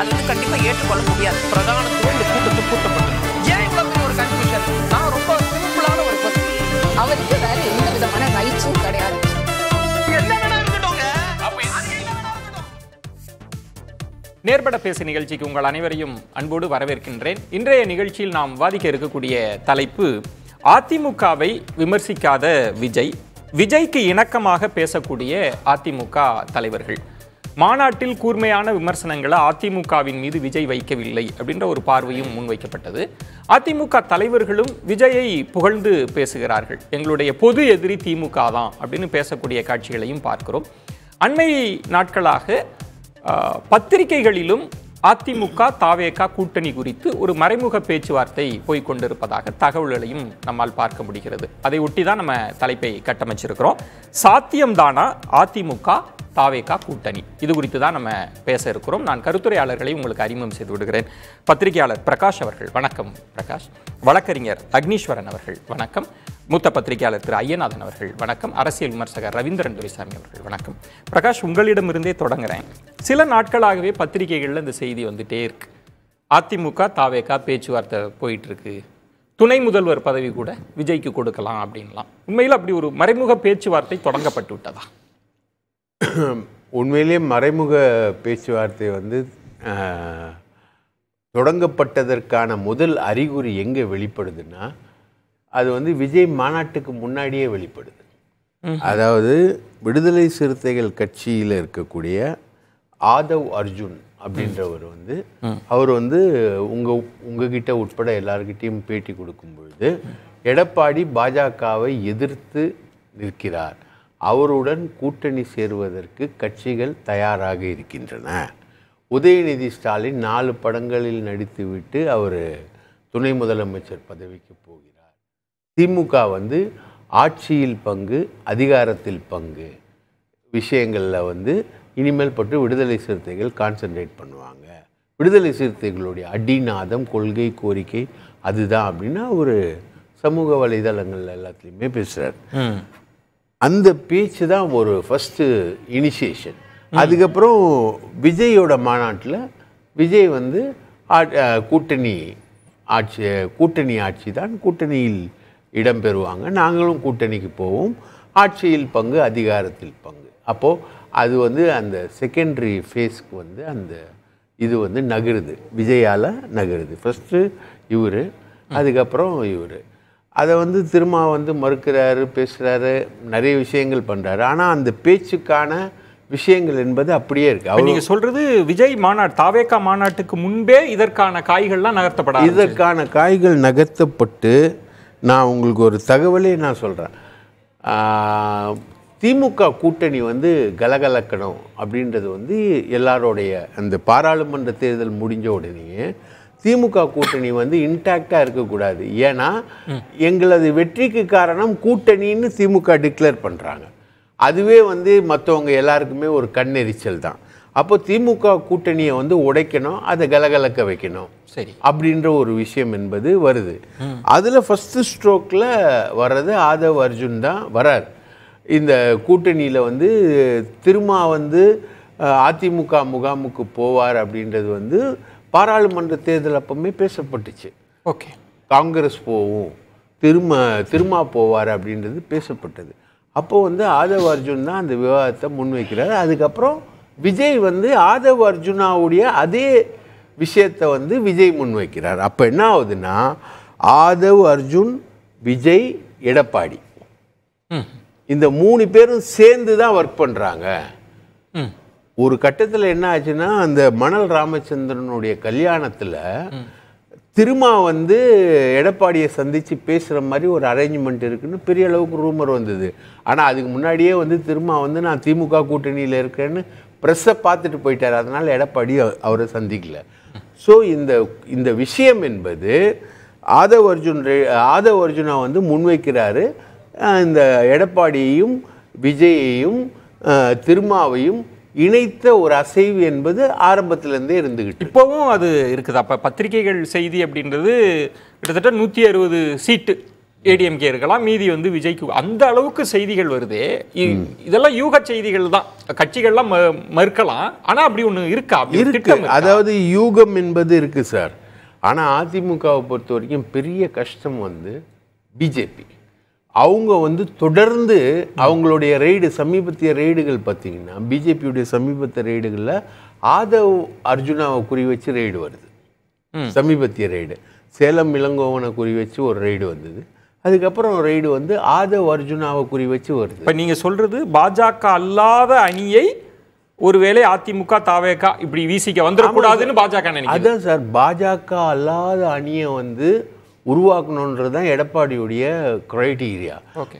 அது கண்டிப்பாக ஏற்றுக்கொள்ள முடியாது பிரதானத்துவம் இந்த கூட்டத்தை கூட்டப்பட்டது ஏன் இவ்வளோ ஒரு கன்ஃபியூஷன் நான் ரொம்ப சிம்பிளான ஒரு அவருக்கு வேற எந்த விதமான ரைட்ஸும் கிடையாது நேர்பட பேசு நிகழ்ச்சிக்கு உங்கள் அனைவரையும் அன்போடு வரவேற்கின்றேன் இன்றைய நிகழ்ச்சியில் நாம் வாதிக்க இருக்கக்கூடிய தலைப்பு அதிமுகவை விமர்சிக்காத விஜய் விஜய்க்கு இணக்கமாக பேசக்கூடிய அதிமுக தலைவர்கள் மாநாட்டில் கூர்மையான விமர்சனங்களை அதிமுகவின் மீது விஜய் வைக்கவில்லை அப்படின்ற ஒரு பார்வையும் முன்வைக்கப்பட்டது அதிமுக தலைவர்களும் விஜயை புகழ்ந்து பேசுகிறார்கள் எங்களுடைய பொது எதிரி திமுக தான் அப்படின்னு பேசக்கூடிய காட்சிகளையும் பார்க்கிறோம் அண்மை நாட்களாக பத்திரிகைகளிலும் அதிமுக தாவேக கூட்டணி குறித்து ஒரு மறைமுக பேச்சுவார்த்தை போய்கொண்டிருப்பதாக தகவல்களையும் நம்மால் பார்க்க முடிகிறது அதை ஒட்டி தான் நம்ம தலைப்பை கட்டமைச்சிருக்கிறோம் சாத்தியம்தானா அதிமுக தாவேகா கூட்டணி இது குறித்து தான் நம்ம பேச இருக்கிறோம் நான் கருத்துறையாளர்களை உங்களுக்கு அறிமுகம் செய்து விடுகிறேன் பத்திரிகையாளர் பிரகாஷ் அவர்கள் வணக்கம் பிரகாஷ் வழக்கறிஞர் அக்னீஸ்வரன் அவர்கள் வணக்கம் மூத்த பத்திரிகையாளர் திரு ஐயநாதன் அவர்கள் வணக்கம் அரசியல் விமர்சகர் ரவீந்திரன் துரைசாமி அவர்கள் வணக்கம் பிரகாஷ் உங்களிடமிருந்தே தொடங்குறேன் சில நாட்களாகவே பத்திரிகைகளில் இந்த செய்தி வந்துட்டே இருக்கு அதிமுக தாவேக்கா பேச்சுவார்த்தை போயிட்டு இருக்கு துணை முதல்வர் பதவி கூட விஜய்க்கு கொடுக்கலாம் அப்படின்லாம் உண்மையில் அப்படி ஒரு மறைமுக பேச்சுவார்த்தை தொடங்கப்பட்டு விட்டதா உண்மையிலேயே மறைமுக பேச்சுவார்த்தை வந்து தொடங்கப்பட்டதற்கான முதல் அறிகுறி எங்கே வெளிப்படுதுன்னா அது வந்து விஜய் மாநாட்டுக்கு முன்னாடியே வெளிப்படுது அதாவது விடுதலை சிறுத்தைகள் கட்சியில் இருக்கக்கூடிய ஆதவ் அர்ஜுன் அப்படின்றவர் வந்து அவர் வந்து உங்கள் உங்ககிட்ட உட்பட எல்லார்கிட்டையும் பேட்டி கொடுக்கும் பொழுது எடப்பாடி பாஜகவை எதிர்த்து நிற்கிறார் அவருடன் கூட்டணி சேருவதற்கு கட்சிகள் தயாராக இருக்கின்றன உதயநிதி ஸ்டாலின் நாலு படங்களில் நடித்துவிட்டு அவர் துணை முதலமைச்சர் பதவிக்கு போகிறார் திமுக வந்து ஆட்சியில் பங்கு அதிகாரத்தில் பங்கு விஷயங்களில் வந்து இனிமேல் பட்டு விடுதலை சிறுத்தைகள் கான்சென்ட்ரேட் பண்ணுவாங்க விடுதலை சிறுத்தைகளுடைய அடிநாதம் கொள்கை கோரிக்கை அதுதான் அப்படின்னா ஒரு சமூக வலைதளங்கள் எல்லாத்துலேயுமே பேசுகிறார் அந்த பேச்சு தான் ஒரு ஃபஸ்ட்டு இனிஷியேஷன் அதுக்கப்புறம் விஜயோட மாநாட்டில் விஜய் வந்து கூட்டணி ஆட்சி கூட்டணி ஆட்சி தான் கூட்டணியில் இடம்பெறுவாங்க நாங்களும் கூட்டணிக்கு போவோம் ஆட்சியில் பங்கு அதிகாரத்தில் பங்கு அப்போது அது வந்து அந்த செகண்டரி ஃபேஸ்க்கு வந்து அந்த இது வந்து நகருது விஜயால் நகருது ஃபஸ்ட்டு இவர் அதுக்கப்புறம் இவர் அதை வந்து திரும்ப வந்து மறுக்கிறாரு பேசுகிறாரு நிறைய விஷயங்கள் பண்ணுறாரு ஆனால் அந்த பேச்சுக்கான விஷயங்கள் என்பது அப்படியே இருக்கு அவர் நீங்கள் சொல்கிறது விஜய் மாநாடு தாவேக்கா மாநாட்டுக்கு முன்பே இதற்கான காய்கள்லாம் நகர்த்தப்படாது இதற்கான காய்கள் நகர்த்தப்பட்டு நான் உங்களுக்கு ஒரு தகவலே நான் சொல்கிறேன் திமுக கூட்டணி வந்து கலகலக்கணும் அப்படின்றது வந்து எல்லாரோடைய அந்த பாராளுமன்ற தேர்தல் முடிஞ்ச உடனேயே திமுக கூட்டணி வந்து இன்டாக்டாக இருக்கக்கூடாது ஏன்னா எங்களது வெற்றிக்கு காரணம் கூட்டணின்னு திமுக டிக்ளேர் பண்ணுறாங்க அதுவே வந்து மற்றவங்க எல்லாருக்குமே ஒரு கண்ணெரிச்சல் தான் அப்போ திமுக கூட்டணியை வந்து உடைக்கணும் அதை கலகலக்க வைக்கணும் சரி அப்படின்ற ஒரு விஷயம் என்பது வருது அதில் ஃபஸ்ட்டு ஸ்ட்ரோக்கில் வர்றது ஆதவ் அர்ஜுன் தான் வரார் இந்த கூட்டணியில் வந்து திருமா வந்து அதிமுக முகாமுக்கு போவார் அப்படின்றது வந்து பாராளுமன்ற தேர்தல் அப்பவுமே பேசப்பட்டுச்சு ஓகே காங்கிரஸ் போவோம் திரும திருமா போவார் அப்படின்றது பேசப்பட்டது அப்போது வந்து ஆதவ் அர்ஜுன் தான் அந்த விவாதத்தை முன்வைக்கிறார் அதுக்கப்புறம் விஜய் வந்து ஆதவ் அர்ஜுனாவுடைய அதே விஷயத்தை வந்து விஜய் முன்வைக்கிறார் அப்போ என்ன ஆகுதுன்னா ஆதவ் அர்ஜுன் விஜய் எடப்பாடி இந்த மூணு பேரும் சேர்ந்து தான் ஒர்க் பண்ணுறாங்க ஒரு கட்டத்தில் என்ன ஆச்சுன்னா அந்த மணல் ராமச்சந்திரனுடைய கல்யாணத்தில் திருமா வந்து எடப்பாடியை சந்தித்து பேசுகிற மாதிரி ஒரு அரேஞ்ச்மெண்ட் இருக்குன்னு பெரிய அளவுக்கு ரூமர் வந்தது ஆனால் அதுக்கு முன்னாடியே வந்து திருமா வந்து நான் திமுக கூட்டணியில் இருக்கேன்னு ப்ரெஸ்ஸை பார்த்துட்டு போயிட்டார் அதனால் எடப்பாடி அவரை சந்திக்கல ஸோ இந்த இந்த விஷயம் என்பது ஆதவ் அர்ஜுன் ஆதவ் அர்ஜுனா வந்து முன்வைக்கிறாரு இந்த எடப்பாடியையும் விஜயையும் திருமாவையும் இணைத்த ஒரு அசைவு என்பது ஆரம்பத்திலேருந்தே இருந்துகிட்டு இப்போவும் அது இருக்குது அப்போ பத்திரிகைகள் செய்தி அப்படின்றது கிட்டத்தட்ட நூற்றி அறுபது சீட்டு ஏடிஎம்கே இருக்கலாம் மீதி வந்து விஜய்க்கு அந்த அளவுக்கு செய்திகள் வருது இதெல்லாம் யூக செய்திகள் தான் கட்சிகள்லாம் மறுக்கலாம் ஆனால் அப்படி ஒன்று இருக்கா இருக்கு அதாவது யூகம் என்பது இருக்கு சார் ஆனால் அதிமுகவை பொறுத்த வரைக்கும் பெரிய கஷ்டம் வந்து பிஜேபி அவங்க வந்து தொடர்ந்து அவங்களுடைய ரெய்டு சமீபத்திய ரெய்டுகள் பார்த்தீங்கன்னா பிஜேபியுடைய சமீபத்திய ரெய்டுகளில் ஆதவ் அர்ஜுனாவை குறி வச்சு ரெய்டு வருது சமீபத்திய ரெய்டு சேலம் இளங்கோவனை குறி வச்சு ஒரு ரெய்டு வந்தது அதுக்கப்புறம் ரெய்டு வந்து ஆதவ் அர்ஜுனாவை குறி வச்சு வருது இப்போ நீங்கள் சொல்கிறது பாஜக அல்லாத அணியை ஒருவேளை அதிமுக தாவேகா இப்படி வீசிக்க வந்துடக்கூடாதுன்னு பாஜக அதுதான் சார் பாஜக அல்லாத அணியை வந்து உருவாக்கணுன்றது தான் எடப்பாடியுடைய க்ரைட்டீரியா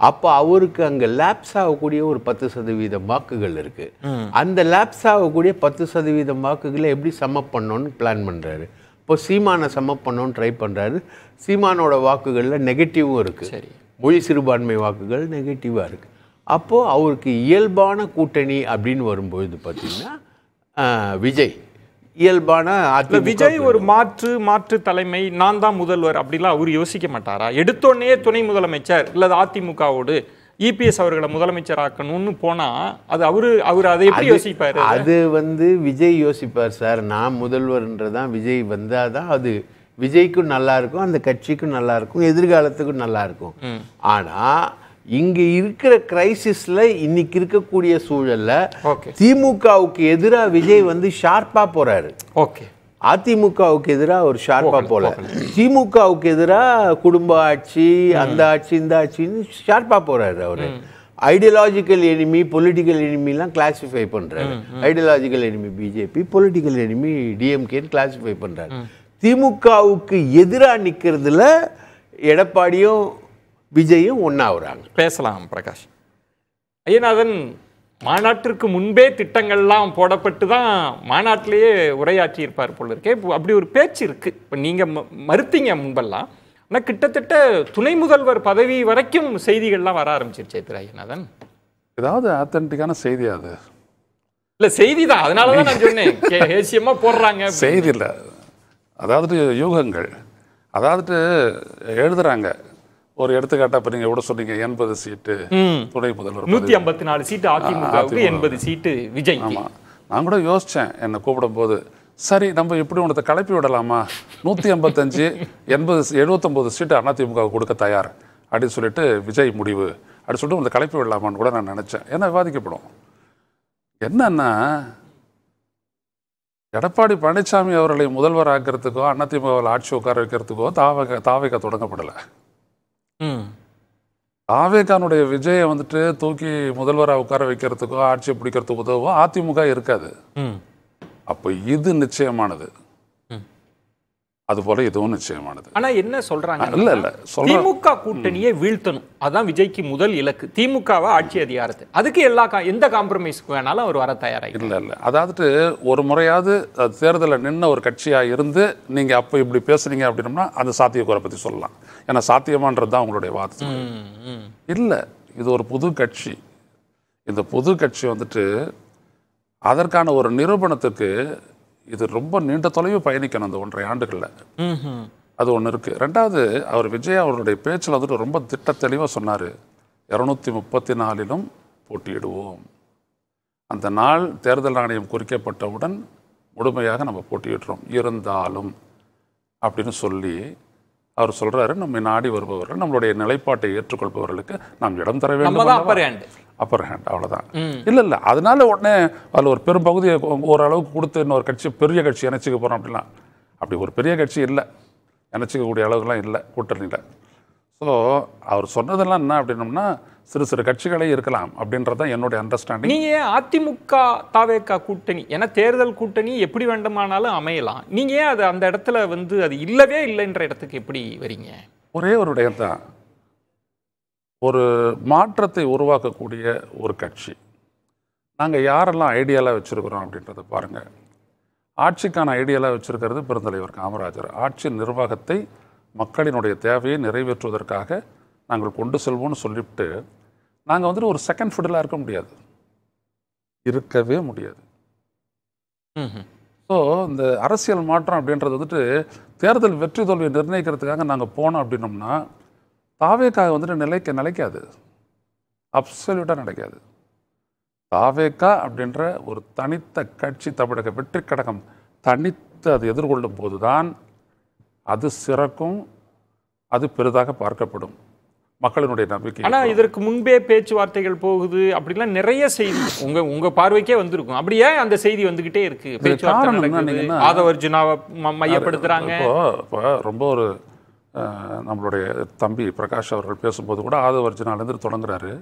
அப்போ அவருக்கு அங்கே லேப்ஸ் ஆகக்கூடிய ஒரு பத்து சதவீத வாக்குகள் இருக்குது அந்த லேப்ஸ் ஆகக்கூடிய பத்து சதவீத வாக்குகளை எப்படி சம்மப் பண்ணோன்னு பிளான் பண்ணுறாரு இப்போ சீமானை சமப் பண்ணோன்னு ட்ரை பண்ணுறாரு சீமானோட வாக்குகளில் நெகட்டிவும் இருக்குது சரி மொழி சிறுபான்மை வாக்குகள் நெகட்டிவாக இருக்குது அப்போது அவருக்கு இயல்பான கூட்டணி அப்படின்னு வரும்பொழுது பார்த்திங்கன்னா விஜய் இயல்பான விஜய் ஒரு மாற்று மாற்று தலைமை நான் தான் முதல்வர் அப்படிலாம் அவர் யோசிக்க மாட்டாரா எடுத்தோடனே துணை முதலமைச்சர் இல்லை அதிமுகவோடு இபிஎஸ் அவர்களை முதலமைச்சர் ஆக்கணும்னு போனால் அது அவர் அவர் அதை எப்படி யோசிப்பார் அது வந்து விஜய் யோசிப்பார் சார் நான் முதல்வர்ன்றதான் விஜய் வந்தால் தான் அது விஜய்க்கும் நல்லா இருக்கும் அந்த கட்சிக்கும் நல்லா இருக்கும் எதிர்காலத்துக்கும் நல்லா இருக்கும் ஆனால் இங்கே இருக்கிற கிரைசிஸில் இன்னைக்கு இருக்கக்கூடிய சூழலில் திமுகவுக்கு எதிராக விஜய் வந்து ஷார்ப்பாக போகிறாரு ஓகே அதிமுகவுக்கு எதிராக ஒரு ஷார்ப்பாக போகல திமுகவுக்கு எதிராக குடும்ப ஆட்சி அந்த ஆட்சி இந்த ஆட்சின்னு ஷார்ப்பாக போகிறாரு அவர் ஐடியாலஜிக்கல் எனிமி பொலிட்டிக்கல் எனிமிலாம் கிளாஸிஃபை பண்ணுறாரு ideological enemy BJP political enemy டிஎம்கேன்னு கிளாஸிஃபை பண்ணுறாரு திமுகவுக்கு எதிராக நிற்கிறதுல எடப்பாடியும் விஜயும் ஒன்றாகிறாங்க பேசலாம் பிரகாஷ் ஐயநாதன் மாநாட்டிற்கு முன்பே திட்டங்கள்லாம் போடப்பட்டு தான் மாநாட்டிலேயே உரையாற்றி இருப்பார் போல இருக்கே அப்படி ஒரு பேச்சு இருக்குது இப்போ நீங்கள் மறுத்தீங்க முன்பெல்லாம் ஆனால் கிட்டத்தட்ட துணை முதல்வர் பதவி வரைக்கும் செய்திகள்லாம் வர ஆரம்பிச்சிருச்சு திராயநாதன் ஏதாவது ஆத்தன்டிக்கான செய்தி அது இல்லை செய்தி தான் அதனால தான் நான் சொன்னேன் ஹேசியமாக போடுறாங்க செய்தி இல்லை அதாவது யூகங்கள் அதாவது எழுதுகிறாங்க ஒரு எடுத்துக்காட்டா இப்போ நீங்க கூட சொன்னீங்க எண்பது சீட்டு துணை முதல்வர் நூத்தி ஐம்பத்தி நாலு சீட்டு அதிமுகவுக்கு எண்பது சீட்டு விஜய் ஆமாம் நான் கூட என்ன என்னை போது சரி நம்ம எப்படி உனத்தை கலப்பி விடலாமா நூத்தி ஐம்பத்தஞ்சு எண்பது எழுபத்தொன்பது சீட்டு அதிமுக கொடுக்க தயார் அப்படின்னு சொல்லிட்டு விஜய் முடிவு அப்படின்னு சொல்லிட்டு உங்களை கலப்பி விடலாமான்னு கூட நான் நினச்சேன் ஏன்னா விவாதிக்கப்படும் என்னன்னா எடப்பாடி பழனிசாமி அவர்களை முதல்வர் ஆக்கிறதுக்கோ அதிமுகவில் ஆட்சி உட்கார வைக்கிறதுக்கோ தாவக தாவைக்க தொடங்கப்படலை ஆவேகானுடைய விஜயை வந்துட்டு தூக்கி முதல்வராக உட்கார வைக்கிறதுக்கோ ஆட்சியை பிடிக்கிறதுக்கு உதவோ அதிமுக இருக்காது அப்போ இது நிச்சயமானது அது போல எதுவும் நிச்சயமானது ஆனா என்ன சொல்றாங்க இல்ல இல்ல திமுக கூட்டணியை வீழ்த்தணும் அதான் விஜய்க்கு முதல் இலக்கு திமுகவை ஆட்சி அதிகாரத்து அதுக்கு எல்லா எந்த காம்ப்ரமைஸ்க்கு வேணாலும் அவர் வர தயாராக இல்ல இல்ல அதாவது ஒரு முறையாவது தேர்தலில் நின்று ஒரு கட்சியா இருந்து நீங்க அப்போ இப்படி பேசுனீங்க அப்படின்னா அந்த சாத்தியக்கூற பத்தி சொல்லலாம் ஏன்னா சாத்தியமான்றது தான் உங்களுடைய வார்த்தை இல்ல இது ஒரு புது கட்சி இந்த புது கட்சி வந்துட்டு அதற்கான ஒரு நிரூபணத்துக்கு இது ரொம்ப நீண்ட தொலைவு பயணிக்கணும் அந்த ஒன்றரை ஆண்டுகளில் அது ஒன்று இருக்குது ரெண்டாவது அவர் விஜய் அவருடைய பேச்சில் வந்துட்டு ரொம்ப திட்ட தெளிவாக சொன்னார் இரநூத்தி முப்பத்தி நாலிலும் போட்டியிடுவோம் அந்த நாள் தேர்தல் ஆணையம் குறிக்கப்பட்டவுடன் முழுமையாக நம்ம போட்டியிடுறோம் இருந்தாலும் அப்படின்னு சொல்லி அவர் சொல்கிறாரு நம்மை நாடி வருபவர்கள் நம்மளுடைய நிலைப்பாட்டை ஏற்றுக்கொள்பவர்களுக்கு நாம் இடம் தர வேண்டும் அப்பர் ஹேண்ட் அவ்வளோதான் இல்லை இல்லை அதனால உடனே அதில் ஒரு பெரும் பகுதியை ஓரளவுக்கு கொடுத்து இன்னொரு கட்சி பெரிய கட்சி இணைச்சிக்க போகிறோம் அப்படிலாம் அப்படி ஒரு பெரிய கட்சி இல்லை இணைச்சிக்கக்கூடிய அளவுக்குலாம் இல்லை கூட்டணியில் ஸோ அவர் சொன்னதெல்லாம் என்ன அப்படின்னம்னா சிறு சிறு கட்சிகளே இருக்கலாம் அப்படின்றது தான் என்னுடைய அண்டர்ஸ்டாண்டிங் நீங்கள் ஏன் அதிமுக தாவேக்கா கூட்டணி ஏன்னா தேர்தல் கூட்டணி எப்படி வேண்டுமானாலும் அமையலாம் நீங்கள் ஏன் அது அந்த இடத்துல வந்து அது இல்லவே இல்லைன்ற இடத்துக்கு எப்படி வரீங்க ஒரே ஒரு விடயம் தான் ஒரு மாற்றத்தை உருவாக்கக்கூடிய ஒரு கட்சி நாங்கள் யாரெல்லாம் ஐடியாலாக வச்சுருக்குறோம் அப்படின்றத பாருங்கள் ஆட்சிக்கான ஐடியாலாக வச்சுருக்கிறது பெருந்தலைவர் காமராஜர் ஆட்சி நிர்வாகத்தை மக்களினுடைய தேவையை நிறைவேற்றுவதற்காக நாங்கள் கொண்டு செல்வோம்னு சொல்லிவிட்டு நாங்கள் வந்துட்டு ஒரு செகண்ட் ஃபுட்டெலாம் இருக்க முடியாது இருக்கவே முடியாது ஸோ இந்த அரசியல் மாற்றம் அப்படின்றது வந்துட்டு தேர்தல் வெற்றி தோல்வியை நிர்ணயிக்கிறதுக்காக நாங்கள் போனோம் அப்படின்னோம்னா தாவேக்காக வந்துட்டு நிலைக்க நிலைக்காது அப்சல்யூட்டாக நிலைக்காது தாவேக்கா அப்படின்ற ஒரு தனித்த கட்சி தமிழக வெற்றி கடகம் தனித்து அது எதிர்கொள்ளும் போது தான் அது சிறக்கும் அது பெரிதாக பார்க்கப்படும் மக்களினுடைய நம்பிக்கை ஆனால் இதற்கு முன்பே பேச்சுவார்த்தைகள் போகுது அப்படிலாம் நிறைய செய்தி உங்க உங்க பார்வைக்கே வந்திருக்கும் அப்படியே அந்த செய்தி வந்துக்கிட்டே இருக்கு பேச்சுவார்த்தை ஆதவர்ஜுனாவை மையப்படுத்துறாங்க இப்போ ரொம்ப ஒரு நம்மளுடைய தம்பி பிரகாஷ் அவர்கள் பேசும்போது கூட ஆதவர்ஜினாலேருந்து தொடங்குறாரு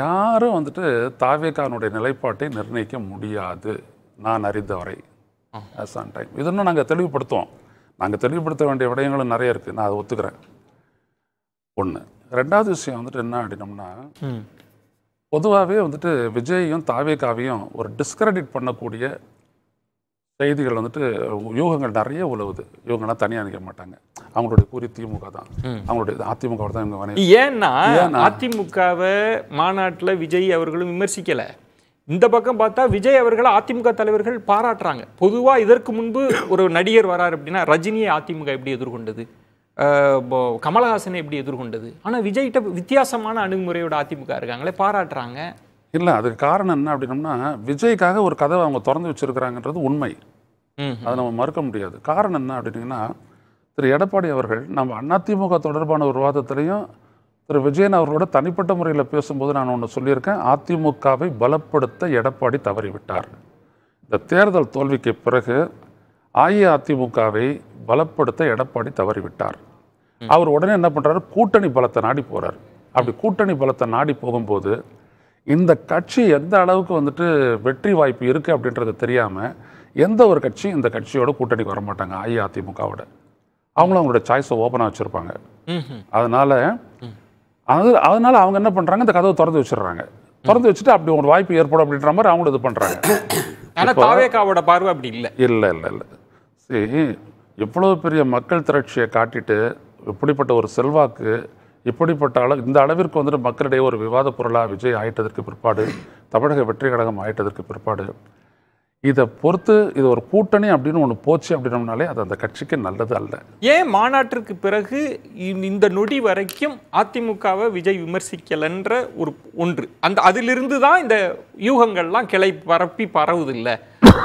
யாரும் வந்துட்டு தாவியக்கானுடைய நிலைப்பாட்டை நிர்ணயிக்க முடியாது நான் அறிந்தவரை அஸ் ஆன் டைம் இது நாங்கள் தெளிவுபடுத்துவோம் நாங்கள் தெளிவுபடுத்த வேண்டிய விடயங்களும் நிறைய இருக்குது நான் அதை ஒத்துக்கிறேன் ஒன்று ரெண்டாவது விஷயம் வந்துட்டு என்ன அப்படின்னம்னா பொதுவாகவே வந்துட்டு விஜயையும் தாவியக்காவையும் ஒரு டிஸ்கிரெடிட் பண்ணக்கூடிய செய்திகள் வந்துட்டு யூகங்கள் நிறைய உழவுது இவங்களாம் தனியாக நிற்க மாட்டாங்க அவங்களுடைய கூறி திமுக தான் அவங்களுடைய அதிமுக தான் இந்த ஏன்னா அதிமுகவை மாநாட்டில் விஜய் அவர்களும் விமர்சிக்கலை இந்த பக்கம் பார்த்தா விஜய் அவர்களை அதிமுக தலைவர்கள் பாராட்டுறாங்க பொதுவாக இதற்கு முன்பு ஒரு நடிகர் வராரு அப்படின்னா ரஜினியை அதிமுக எப்படி எதிர்கொண்டது கமலஹாசனை எப்படி எதிர்கொண்டது ஆனால் விஜய்கிட்ட வித்தியாசமான அணுகுமுறையோட அதிமுக இருக்காங்களே பாராட்டுறாங்க இல்லை அதுக்கு காரணம் என்ன அப்படின்னம்னா விஜய்க்காக ஒரு கதவை அவங்க திறந்து வச்சிருக்கிறாங்கன்றது உண்மை அதை நம்ம மறுக்க முடியாது காரணம் என்ன அப்படின்னா திரு எடப்பாடி அவர்கள் நம்ம அதிமுக தொடர்பான ஒரு விவாதத்திலையும் திரு விஜயன் அவர்களோட தனிப்பட்ட முறையில் பேசும்போது நான் ஒன்று சொல்லியிருக்கேன் அதிமுகவை பலப்படுத்த எடப்பாடி தவறிவிட்டார் இந்த தேர்தல் தோல்விக்கு பிறகு அஇஅதிமுகவை பலப்படுத்த எடப்பாடி தவறிவிட்டார் அவர் உடனே என்ன பண்ணுறாரு கூட்டணி பலத்தை நாடி போகிறார் அப்படி கூட்டணி பலத்தை நாடி போகும்போது இந்த கட்சி எந்த அளவுக்கு வந்துட்டு வெற்றி வாய்ப்பு இருக்குது அப்படின்றது தெரியாமல் எந்த ஒரு கட்சியும் இந்த கட்சியோட கூட்டணிக்கு வர மாட்டாங்க அஇஅதிமுகவோட அவங்களும் அவங்களோட சாய்ஸை ஓப்பனாக வச்சுருப்பாங்க அதனால் அது அதனால் அவங்க என்ன பண்ணுறாங்க இந்த கதவை திறந்து வச்சிடுறாங்க திறந்து வச்சுட்டு அப்படி ஒரு வாய்ப்பு ஏற்படும் அப்படின்ற மாதிரி அவங்களும் இது பண்ணுறாங்க தாவேக்காவோட பார்வை அப்படி இல்லை இல்லை இல்லை இல்லை சரி எவ்வளோ பெரிய மக்கள் திரட்சியை காட்டிட்டு இப்படிப்பட்ட ஒரு செல்வாக்கு இப்படிப்பட்ட அளவு இந்த அளவிற்கு வந்துட்டு மக்களிடையே ஒரு விவாத பொருளாக விஜய் ஆயிட்டதற்கு பிற்பாடு தமிழக வெற்றி கழகம் ஆயிட்டதற்கு பிற்பாடு இதை பொறுத்து இது ஒரு கூட்டணி அப்படின்னு ஒன்று போச்சு அப்படின்னோம்னாலே அது அந்த கட்சிக்கு நல்லது அல்ல ஏன் மாநாட்டிற்கு பிறகு இந்த நொடி வரைக்கும் அதிமுகவை விஜய் விமர்சிக்கலன்ற ஒரு ஒன்று அந்த அதிலிருந்து தான் இந்த யூகங்கள்லாம் கிளை பரப்பி பரவுதில்லை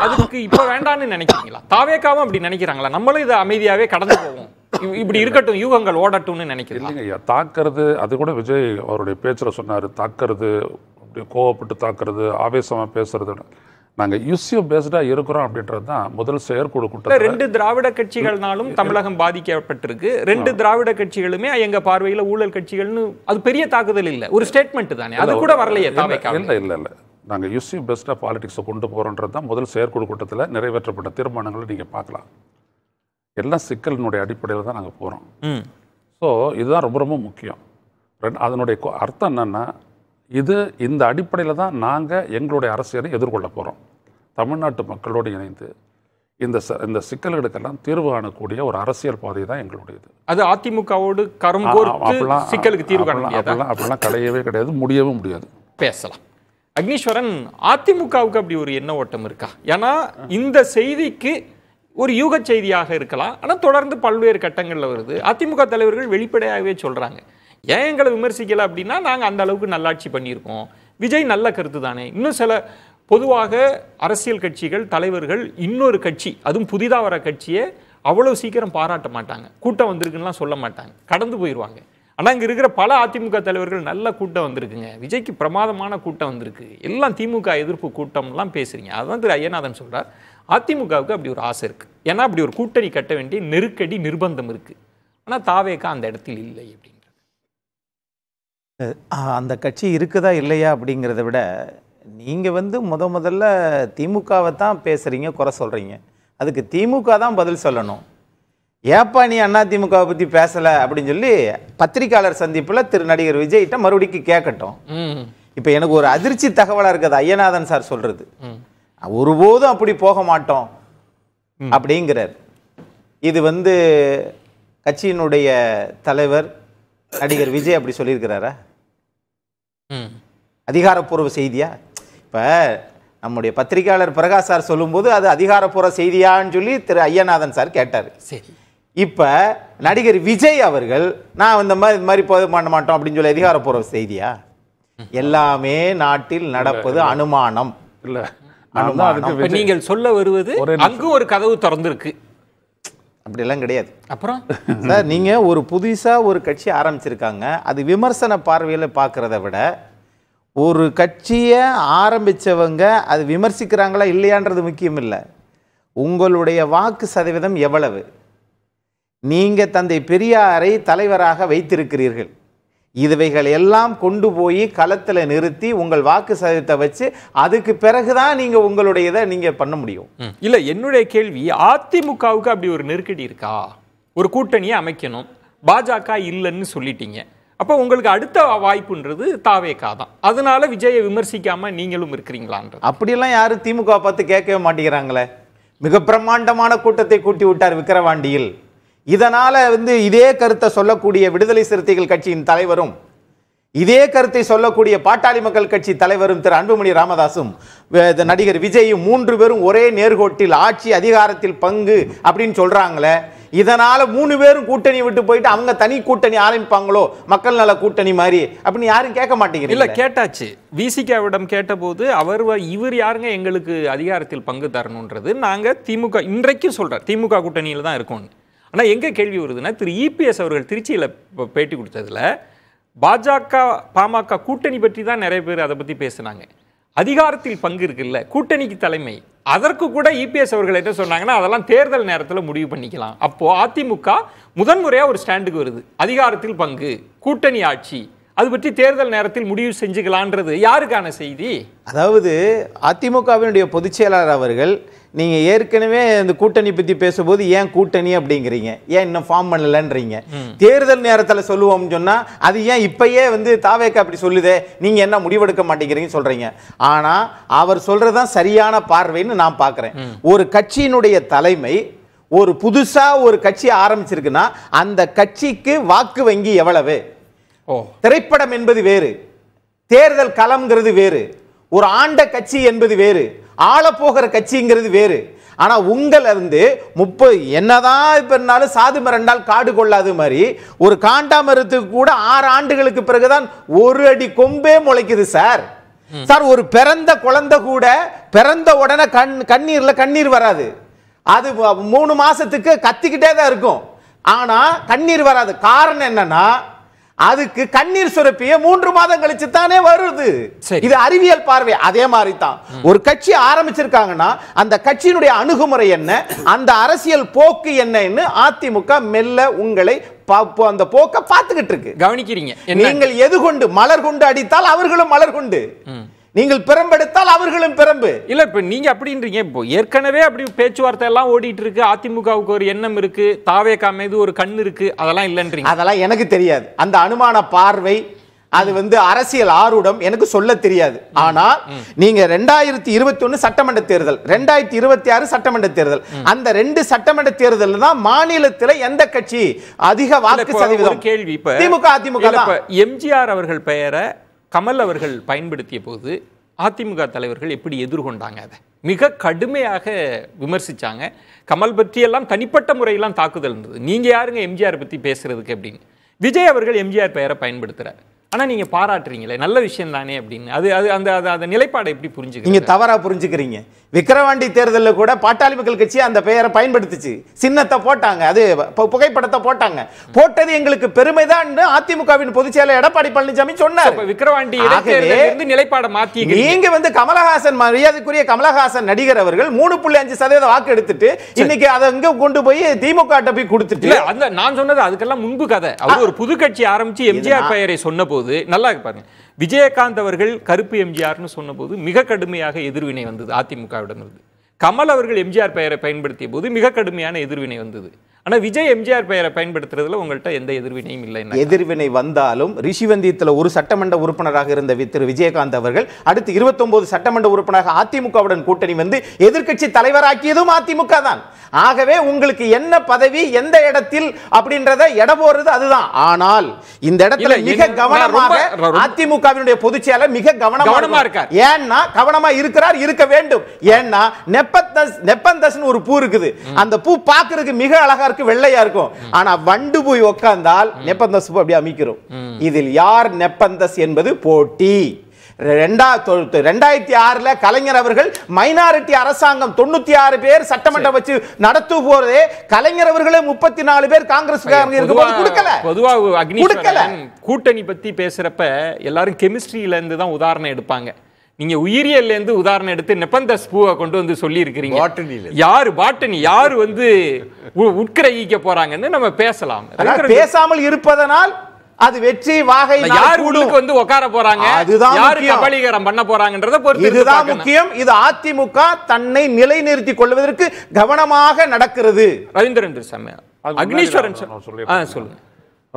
அதுக்கு இப்போ வேண்டான்னு நினைக்கிறீங்களா தாவேக்காவும் அப்படி நினைக்கிறாங்களா நம்மளும் இதை அமைதியாகவே கடந்து போவோம் இப்படி இருக்கட்டும் யூகங்கள் ஓடட்டும்னு நினைக்கிறீங்க ஐயா தாக்கிறது அது கூட விஜய் அவருடைய பேச்சில் சொன்னார் தாக்கிறது கோவப்பட்டு தாக்குறது ஆவேசமாக பேசுறதுன்னு நாங்கள் யூசியோ பேஸ்டாக இருக்கிறோம் அப்படின்றது தான் முதல் செயற்குழு கூட்டம் ரெண்டு திராவிட கட்சிகள்னாலும் தமிழகம் பாதிக்கப்பட்டிருக்கு ரெண்டு திராவிட கட்சிகளுமே எங்கள் பார்வையில் ஊழல் கட்சிகள்னு அது பெரிய தாக்குதல் இல்லை ஒரு ஸ்டேட்மெண்ட் தானே அது கூட வரலையே இல்லை இல்லை இல்லை நாங்கள் இஸ்யூ பெஸ்டாக பாலிடிக்ஸை கொண்டு போகிறோன்றது தான் முதல் செயற்குழு கூட்டத்தில் நிறைவேற்றப்பட்ட தீர்மானங்களை நீங்கள் பார்க்கலாம் எல்லாம் சிக்கலினுடைய அடிப்படையில் தான் நாங்கள் போகிறோம் ஸோ இதுதான் ரொம்ப ரொம்ப முக்கியம் ரெண்டு அதனுடைய அர்த்தம் என்னென்னா இது இந்த அடிப்படையில் தான் நாங்கள் எங்களுடைய அரசியலை எதிர்கொள்ள போகிறோம் தமிழ்நாட்டு மக்களோடு இணைந்து இந்த ச இந்த சிக்கல்களுக்கெல்லாம் தீர்வு காணக்கூடிய ஒரு அரசியல் பாதை தான் எங்களுடையது அது அதிமுகவோடு கரம் அப்படிலாம் சிக்கலுக்கு தீர்வு காணலாம் அப்படிலாம் அப்படிலாம் கிடையவே கிடையாது முடியவும் முடியாது பேசலாம் அக்னீஸ்வரன் அதிமுகவுக்கு அப்படி ஒரு எண்ண ஓட்டம் இருக்கா ஏன்னா இந்த செய்திக்கு ஒரு யூக செய்தியாக இருக்கலாம் ஆனால் தொடர்ந்து பல்வேறு கட்டங்களில் வருது அதிமுக தலைவர்கள் வெளிப்படையாகவே சொல்கிறாங்க ஏன் எங்களை விமர்சிக்கலை அப்படின்னா நாங்கள் அந்த அளவுக்கு நல்லாட்சி பண்ணியிருக்கோம் விஜய் நல்ல கருத்து தானே இன்னும் சில பொதுவாக அரசியல் கட்சிகள் தலைவர்கள் இன்னொரு கட்சி அதுவும் புதிதாக வர கட்சியை அவ்வளோ சீக்கிரம் பாராட்ட மாட்டாங்க கூட்டம் வந்திருக்குன்னா சொல்ல மாட்டாங்க கடந்து போயிடுவாங்க ஆனால் இங்கே இருக்கிற பல அதிமுக தலைவர்கள் நல்ல கூட்டம் வந்திருக்குங்க விஜய்க்கு பிரமாதமான கூட்டம் வந்திருக்கு எல்லாம் திமுக எதிர்ப்பு கூட்டம்லாம் பேசுகிறீங்க அதுதான் திரு ஐயநாதன் சொல்கிறார் அதிமுகவுக்கு அப்படி ஒரு ஆசை இருக்குது ஏன்னா அப்படி ஒரு கூட்டணி கட்ட வேண்டிய நெருக்கடி நிர்பந்தம் இருக்குது ஆனால் தாவேக்கா அந்த இடத்தில் இல்லை அப்படின்னு அந்த கட்சி இருக்குதா இல்லையா அப்படிங்கிறத விட நீங்கள் வந்து முத முதல்ல திமுகவை தான் பேசுகிறீங்க குறை சொல்கிறீங்க அதுக்கு திமுக தான் பதில் சொல்லணும் ஏப்பா நீ அண்ணா திமுகவை பற்றி பேசலை அப்படின்னு சொல்லி பத்திரிகையாளர் சந்திப்பில் திரு நடிகர் விஜய்கிட்ட மறுபடிக்கு கேட்கட்டும் இப்போ எனக்கு ஒரு அதிர்ச்சி தகவலாக இருக்குது ஐயநாதன் சார் சொல்கிறது ஒருபோதும் அப்படி போக மாட்டோம் அப்படிங்கிறார் இது வந்து கட்சியினுடைய தலைவர் நடிகர் விஜய் அப்படி சொல்லியிருக்கிறாரா அதிகாரப்பூர்வ செய்தியா இப்போ நம்முடைய பத்திரிகையாளர் பிரகாஷ் சார் சொல்லும்போது அது அதிகாரப்பூர்வ செய்தியான்னு சொல்லி திரு ஐயநாதன் சார் கேட்டார் சரி இப்போ நடிகர் விஜய் அவர்கள் நான் இந்த மாதிரி இது மாதிரி போது பண்ண மாட்டோம் அப்படின்னு சொல்லி அதிகாரப்பூர்வ செய்தியா எல்லாமே நாட்டில் நடப்பது அனுமானம் இல்லை நீங்கள் சொல்ல வருவது அங்கும் ஒரு கதவு திறந்திருக்கு அப்படிலாம் கிடையாது அப்புறம் சார் நீங்கள் ஒரு புதுசாக ஒரு கட்சி ஆரம்பிச்சிருக்காங்க அது விமர்சன பார்வையில் பார்க்குறத விட ஒரு கட்சியை ஆரம்பித்தவங்க அது விமர்சிக்கிறாங்களா இல்லையான்றது முக்கியம் இல்லை உங்களுடைய வாக்கு சதவீதம் எவ்வளவு நீங்கள் தந்தை பெரியாரை தலைவராக வைத்திருக்கிறீர்கள் இதுவைகள் எல்லாம் கொண்டு போய் களத்தில் நிறுத்தி உங்கள் வாக்கு சதவீதத்தை வச்சு அதுக்கு பிறகுதான் நீங்க உங்களுடைய இதை நீங்க பண்ண முடியும் இல்லை என்னுடைய கேள்வி அதிமுகவுக்கு அப்படி ஒரு நெருக்கடி இருக்கா ஒரு கூட்டணியை அமைக்கணும் பாஜக இல்லைன்னு சொல்லிட்டீங்க அப்போ உங்களுக்கு அடுத்த வாய்ப்புன்றது தாவேக்கா தான் அதனால விஜயை விமர்சிக்காம நீங்களும் இருக்கிறீங்களான் அப்படியெல்லாம் யாரும் திமுக பார்த்து கேட்கவே மாட்டேங்கிறாங்களே மிக பிரம்மாண்டமான கூட்டத்தை கூட்டி விட்டார் விக்கிரவாண்டியில் இதனால் வந்து இதே கருத்தை சொல்லக்கூடிய விடுதலை சிறுத்தைகள் கட்சியின் தலைவரும் இதே கருத்தை சொல்லக்கூடிய பாட்டாளி மக்கள் கட்சி தலைவரும் திரு அன்புமணி ராமதாசும் நடிகர் விஜயும் மூன்று பேரும் ஒரே நேர்கோட்டில் ஆட்சி அதிகாரத்தில் பங்கு அப்படின்னு சொல்கிறாங்களே இதனால் மூணு பேரும் கூட்டணி விட்டு போயிட்டு அவங்க தனி கூட்டணி ஆரம்பிப்பாங்களோ மக்கள் நல கூட்டணி மாதிரி அப்படின்னு யாரும் கேட்க மாட்டேங்கிறீங்க இல்லை கேட்டாச்சு விசிகாவிடம் கேட்டபோது அவர் இவர் யாருங்க எங்களுக்கு அதிகாரத்தில் பங்கு தரணுன்றது நாங்கள் திமுக இன்றைக்கும் சொல்கிறேன் திமுக கூட்டணியில் தான் இருக்கோன்னு ஆனால் எங்கே கேள்வி வருதுன்னா திரு இபிஎஸ் அவர்கள் திருச்சியில் இப்போ பேட்டி கொடுத்ததில் பாஜக பாமக கூட்டணி பற்றி தான் நிறைய பேர் அதை பற்றி பேசுனாங்க அதிகாரத்தில் பங்கு இருக்குல்ல கூட்டணிக்கு தலைமை அதற்கு கூட இபிஎஸ் அவர்கள் என்ன சொன்னாங்கன்னா அதெல்லாம் தேர்தல் நேரத்தில் முடிவு பண்ணிக்கலாம் அப்போது அதிமுக முதன்முறையாக ஒரு ஸ்டாண்டுக்கு வருது அதிகாரத்தில் பங்கு கூட்டணி ஆட்சி அது பற்றி தேர்தல் நேரத்தில் முடிவு செஞ்சுக்கலான்றது யாருக்கான செய்தி அதாவது அதிமுகவினுடைய பொதுச்செயலாளர் அவர்கள் நீங்கள் ஏற்கனவே இந்த கூட்டணி பற்றி பேசும்போது ஏன் கூட்டணி அப்படிங்கிறீங்க ஏன் இன்னும் ஃபார்ம் பண்ணலன்றீங்க தேர்தல் நேரத்தில் சொல்லுவோம்னு சொன்னால் அது ஏன் இப்பயே வந்து தாவேக்கா அப்படி சொல்லுதே நீங்கள் என்ன முடிவெடுக்க மாட்டேங்கிறீங்கன்னு சொல்கிறீங்க ஆனால் அவர் சொல்கிறது தான் சரியான பார்வைன்னு நான் பார்க்குறேன் ஒரு கட்சியினுடைய தலைமை ஒரு புதுசாக ஒரு கட்சி ஆரம்பிச்சிருக்குன்னா அந்த கட்சிக்கு வாக்கு வங்கி எவ்வளவு திரைப்படம் என்பது வேறு தேர்தல் களம்ங்கிறது வேறு ஒரு ஆண்ட கட்சி என்பது வேறு ஆளப்போகிற கட்சிங்கிறது வேறு ஆனால் உங்களை வந்து முப்பது என்னதான் இப்போ இருந்தாலும் சாது மரண்டால் காடு கொள்ளாது மாதிரி ஒரு காண்டாமரத்துக்கு கூட ஆறு ஆண்டுகளுக்கு பிறகுதான் ஒரு அடி கொம்பே முளைக்குது சார் சார் ஒரு பிறந்த குழந்தை கூட பிறந்த உடனே கண் கண்ணீரில் கண்ணீர் வராது அது மூணு மாதத்துக்கு கத்திக்கிட்டே தான் இருக்கும் ஆனால் கண்ணீர் வராது காரணம் என்னன்னா அதுக்கு கண்ணீர் சுரப்பிய மூன்று மாதம் கழிச்சு தானே வருது இது அறிவியல் பார்வை அதே மாதிரி தான் ஒரு கட்சி ஆரம்பிச்சிருக்காங்கன்னா அந்த கட்சியினுடைய அணுகுமுறை என்ன அந்த அரசியல் போக்கு என்னன்னு அதிமுக மெல்ல உங்களை அந்த போக்க பார்த்துக்கிட்டு இருக்கு கவனிக்கிறீங்க நீங்கள் எது கொண்டு மலர் கொண்டு அடித்தால் அவர்களும் மலர் கொண்டு நீங்கள் பெரம்பெடுத்தால் அவர்களும் பெரம்பு இல்ல இப்ப நீங்க அப்படின்றீங்க இப்போ ஏற்கனவே அப்படி பேச்சுவார்த்தை எல்லாம் ஓடிட்டு இருக்கு அதிமுகவுக்கு ஒரு எண்ணம் இருக்கு தாவேக்கா மீது ஒரு கண் இருக்கு அதெல்லாம் இல்லைன்றீங்க அதெல்லாம் எனக்கு தெரியாது அந்த அனுமான பார்வை அது வந்து அரசியல் ஆர்வம் எனக்கு சொல்ல தெரியாது ஆனா நீங்க ரெண்டாயிரத்தி இருபத்தி ஒண்ணு சட்டமன்ற தேர்தல் ரெண்டாயிரத்தி இருபத்தி ஆறு சட்டமன்ற தேர்தல் அந்த ரெண்டு சட்டமன்ற தேர்தல் தான் மாநிலத்தில் எந்த கட்சி அதிக வாக்கு சதவீதம் கேள்வி திமுக அதிமுக எம்ஜிஆர் அவர்கள் பெயரை கமல் அவர்கள் பயன்படுத்திய போது அதிமுக தலைவர்கள் எப்படி எதிர்கொண்டாங்க அதை மிக கடுமையாக விமர்சித்தாங்க கமல் பற்றியெல்லாம் தனிப்பட்ட முறையெல்லாம் தாக்குதல் இருந்தது நீங்கள் யாருங்க எம்ஜிஆர் பற்றி பேசுகிறதுக்கு அப்படின்னு விஜய் அவர்கள் எம்ஜிஆர் பெயரை பயன்படுத்துகிறார் ஆனால் நீங்கள் பாராட்டுறீங்களே நல்ல விஷயம் தானே அப்படின்னு அது அது அந்த அந்த நிலைப்பாடை எப்படி புரிஞ்சுக்கிறீங்க நீங்கள் தவறாக புரிஞ்சுக்கிறீங்க விக்கிரவாண்டி தேர்தலில் கூட பாட்டாளி மக்கள் கட்சி அந்த பெயரை பயன்படுத்துச்சு சின்னத்தை போட்டாங்க அது புகைப்படத்தை போட்டாங்க போட்டது எங்களுக்கு பெருமை தான் அதிமுகவின் பொதுச் எடப்பாடி பழனிசாமி சொன்னார் விக்கிரவாண்டி நிலைப்பாடு மாத்தி நீங்க வந்து கமலஹாசன் மரியாதைக்குரிய கமலஹாசன் நடிகர் அவர்கள் மூணு புள்ளி அஞ்சு சதவீத வாக்கு எடுத்துட்டு இன்னைக்கு அதை அங்க கொண்டு போய் திமுக போய் கொடுத்துட்டு அந்த நான் சொன்னது அதுக்கெல்லாம் முன்பு கதை அவர் ஒரு புது கட்சி ஆரம்பிச்சு எம்ஜிஆர் பெயரை சொன்ன போது நல்லா இருப்பாரு விஜயகாந்த் அவர்கள் கருப்பு எம்ஜிஆர்னு சொன்னபோது மிக கடுமையாக எதிர்வினை வந்தது அதிமுகவிடம் இருந்து கமல் அவர்கள் எம்ஜிஆர் பெயரை பயன்படுத்திய போது மிக கடுமையான எதிர்வினை வந்தது ஆனால் விஜய் எம்ஜிஆர் பெயரை பயன்படுத்துறதுல உங்கள்கிட்ட எந்த எதிர்வினையும் இல்லை எதிர்வினை வந்தாலும் ரிஷிவந்தியத்தில் ஒரு சட்டமன்ற உறுப்பினராக இருந்த திரு விஜயகாந்த் அவர்கள் அடுத்து இருபத்தொன்பது சட்டமன்ற உறுப்பினராக அதிமுகவுடன் கூட்டணி வந்து எதிர்கட்சி தலைவராக்கியதும் அதிமுக தான் ஆகவே உங்களுக்கு என்ன பதவி எந்த இடத்தில் அப்படின்றத இடம் போறது அதுதான் ஆனால் இந்த இடத்துல மிக கவனமாக அதிமுகவினுடைய பொதுச் செயலர் மிக கவனமா இருக்கார் ஏன்னா கவனமா இருக்கிறார் இருக்க வேண்டும் ஏன்னா நெப்பந்தஸ் நெப்பந்தஸ் ஒரு பூ இருக்குது அந்த பூ பார்க்கறதுக்கு மிக அழகா டார்க் வெள்ளையா இருக்கும் ஆனா வண்டு போய் உட்கார்ந்தால் நெப்பந்தஸ் அப்படியே அமைக்கிறோம் இதில் யார் நெப்பந்தஸ் என்பது போட்டி ரெண்டாயிரத்தி ஆறுல கலைஞர் அவர்கள் மைனாரிட்டி அரசாங்கம் தொண்ணூத்தி ஆறு பேர் சட்டமன்றம் வச்சு நடத்து போறதே கலைஞர் அவர்களே முப்பத்தி நாலு பேர் காங்கிரஸ் கொடுக்கல பொதுவாக கூட்டணி பத்தி பேசுறப்ப எல்லாரும் கெமிஸ்ட்ரியில இருந்து தான் உதாரணம் எடுப்பாங்க நீங்க உயிரியல்லேருந்து உதாரணம் எடுத்து நெப்பந்தஸ் பூவை கொண்டு வந்து சொல்லியிருக்கிறீங்க பாட்டனியில் யார் பாட்டனி யார் வந்து உட்கிரகிக்க போறாங்கன்னு நம்ம பேசலாம் பேசாமல் இருப்பதனால் அது வெற்றி வாகை யார் உள்ளுக்கு வந்து உட்கார போறாங்க அதுதான் கபலீகரம் பண்ண போறாங்கன்றத பொறுத்து இதுதான் முக்கியம் இது அதிமுக தன்னை நிலைநிறுத்தி கொள்வதற்கு கவனமாக நடக்கிறது ரவீந்திரன் சாமி அக்னீஸ்வரன் சொல்லுங்க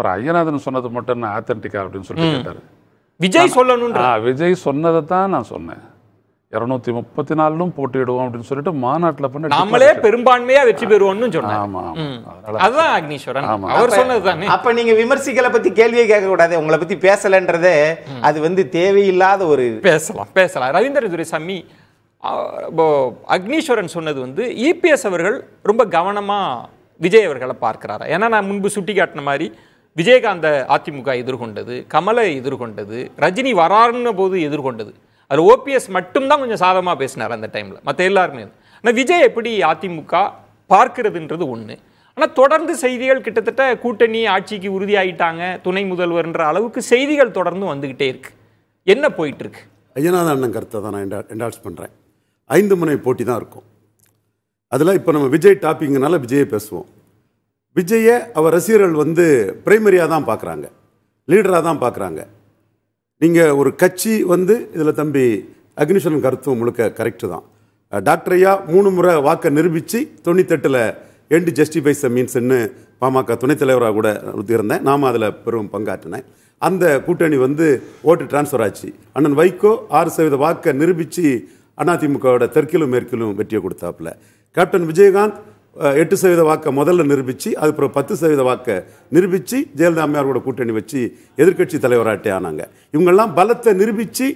ஒரு ஐயநாதன் சொன்னது மட்டும் ஆத்தன்டிக்கா அப்படின்னு சொல்லி கேட்டாரு விஜய் சொல்லணும் விஜய் சொன்னதை தான் நான் சொன்னேன் இருநூத்தி முப்பத்தி நாலும் போட்டியிடுவோம் அப்படின்னு சொல்லிட்டு மாநாட்டில் பண்ண நம்மளே பெரும்பான்மையா வெற்றி பெறுவோம்னு சொன்னாங்க ஆமா அதுதான் அக்னீஸ்வரன் அவர் சொன்னது அப்ப நீங்க விமர்சிகளை பத்தி கேள்வியே கேட்க கூடாது உங்களை பத்தி பேசலன்றதே அது வந்து தேவையில்லாத ஒரு பேசலாம் பேசலாம் ரவீந்திர துரைசாமி அக்னீஸ்வரன் சொன்னது வந்து இபிஎஸ் அவர்கள் ரொம்ப கவனமா விஜய் அவர்களை பார்க்கிறாரா ஏன்னா நான் முன்பு சுட்டி காட்டின மாதிரி விஜயகாந்த அதிமுக எதிர்கொண்டது கமலை எதிர்கொண்டது ரஜினி வராருன்ன போது எதிர்கொண்டது அதில் ஓபிஎஸ் மட்டும்தான் கொஞ்சம் சாதமாக பேசினார் அந்த டைமில் மற்ற எல்லாருமே ஆனால் விஜய் எப்படி அதிமுக பார்க்கிறதுன்றது ஒன்று ஆனால் தொடர்ந்து செய்திகள் கிட்டத்தட்ட கூட்டணி ஆட்சிக்கு உறுதியாகிட்டாங்க துணை முதல்வர்ன்ற அளவுக்கு செய்திகள் தொடர்ந்து வந்துக்கிட்டே இருக்குது என்ன போயிட்டுருக்கு ஐயநாத அண்ணன் கருத்தை தான் நான் என்டால்ஸ் பண்ணுறேன் ஐந்து முனை போட்டி தான் இருக்கும் அதெல்லாம் இப்போ நம்ம விஜய் டாப்பிங்கனால விஜயை பேசுவோம் விஜயை அவர் ரசிகர்கள் வந்து பிரைமரியாக தான் பார்க்குறாங்க லீடராக தான் பார்க்குறாங்க நீங்கள் ஒரு கட்சி வந்து இதில் தம்பி அக்னிஷன் கருத்தும் முழுக்க கரெக்டு தான் டாக்டரையா மூணு முறை வாக்கை நிரூபித்து தொண்ணூத்தெட்டில் எண்டு ஜஸ்டிஃபைஸ் மீன்ஸ்னு பாமக துணைத் தலைவராக கூட இருந்தேன் நாம் அதில் பெரும் பங்காற்றினேன் அந்த கூட்டணி வந்து ஓட்டு டிரான்ஸ்ஃபர் ஆச்சு அண்ணன் வைகோ ஆறு சதவீத வாக்கை நிரூபித்து அதிமுகவோட தெற்கிலும் மேற்கிலும் வெற்றியை கொடுத்தாப்புல கேப்டன் விஜயகாந்த் எட்டு சதவீத வாக்கை முதல்ல நிரூபித்து அதுக்கப்புறம் பத்து சதவீத வாக்கை நிரூபித்து ஜெயலலிதா அம்மையாரோட கூட்டணி வச்சு எதிர்கட்சி தலைவராட்டே ஆனாங்க இவங்கெல்லாம் பலத்தை நிரூபித்து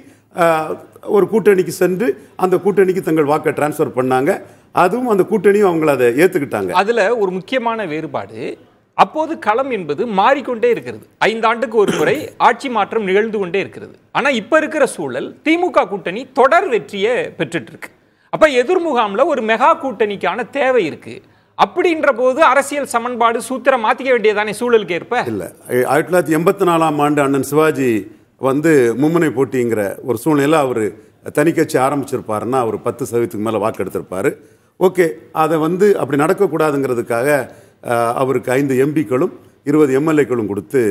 ஒரு கூட்டணிக்கு சென்று அந்த கூட்டணிக்கு தங்கள் வாக்கை டிரான்ஸ்ஃபர் பண்ணாங்க அதுவும் அந்த கூட்டணியும் அவங்கள அதை ஏற்றுக்கிட்டாங்க அதில் ஒரு முக்கியமான வேறுபாடு அப்போது களம் என்பது மாறிக்கொண்டே இருக்கிறது ஐந்தாண்டுக்கு ஒரு முறை ஆட்சி மாற்றம் நிகழ்ந்து கொண்டே இருக்கிறது ஆனால் இப்போ இருக்கிற சூழல் திமுக கூட்டணி தொடர் வெற்றியை பெற்றுட்டு இருக்கு அப்போ எதிர்முகாமில் ஒரு மெகா கூட்டணிக்கான தேவை இருக்குது அப்படின்ற போது அரசியல் சமன்பாடு சூத்திரம் மாற்றிக்க வேண்டியதானே சூழலுக்கு ஏற்ப இல்லை ஆயிரத்தி தொள்ளாயிரத்தி எண்பத்தி நாலாம் ஆண்டு அண்ணன் சிவாஜி வந்து மும்முனை போட்டிங்கிற ஒரு சூழ்நிலை அவர் தனி கட்சி ஆரம்பிச்சிருப்பாருன்னா அவர் பத்து சதவீதத்துக்கு மேலே வாக்கெடுத்திருப்பார் ஓகே அதை வந்து அப்படி நடக்கக்கூடாதுங்கிறதுக்காக அவருக்கு ஐந்து எம்பிக்களும் இருபது எம்எல்ஏக்களும் கொடுத்து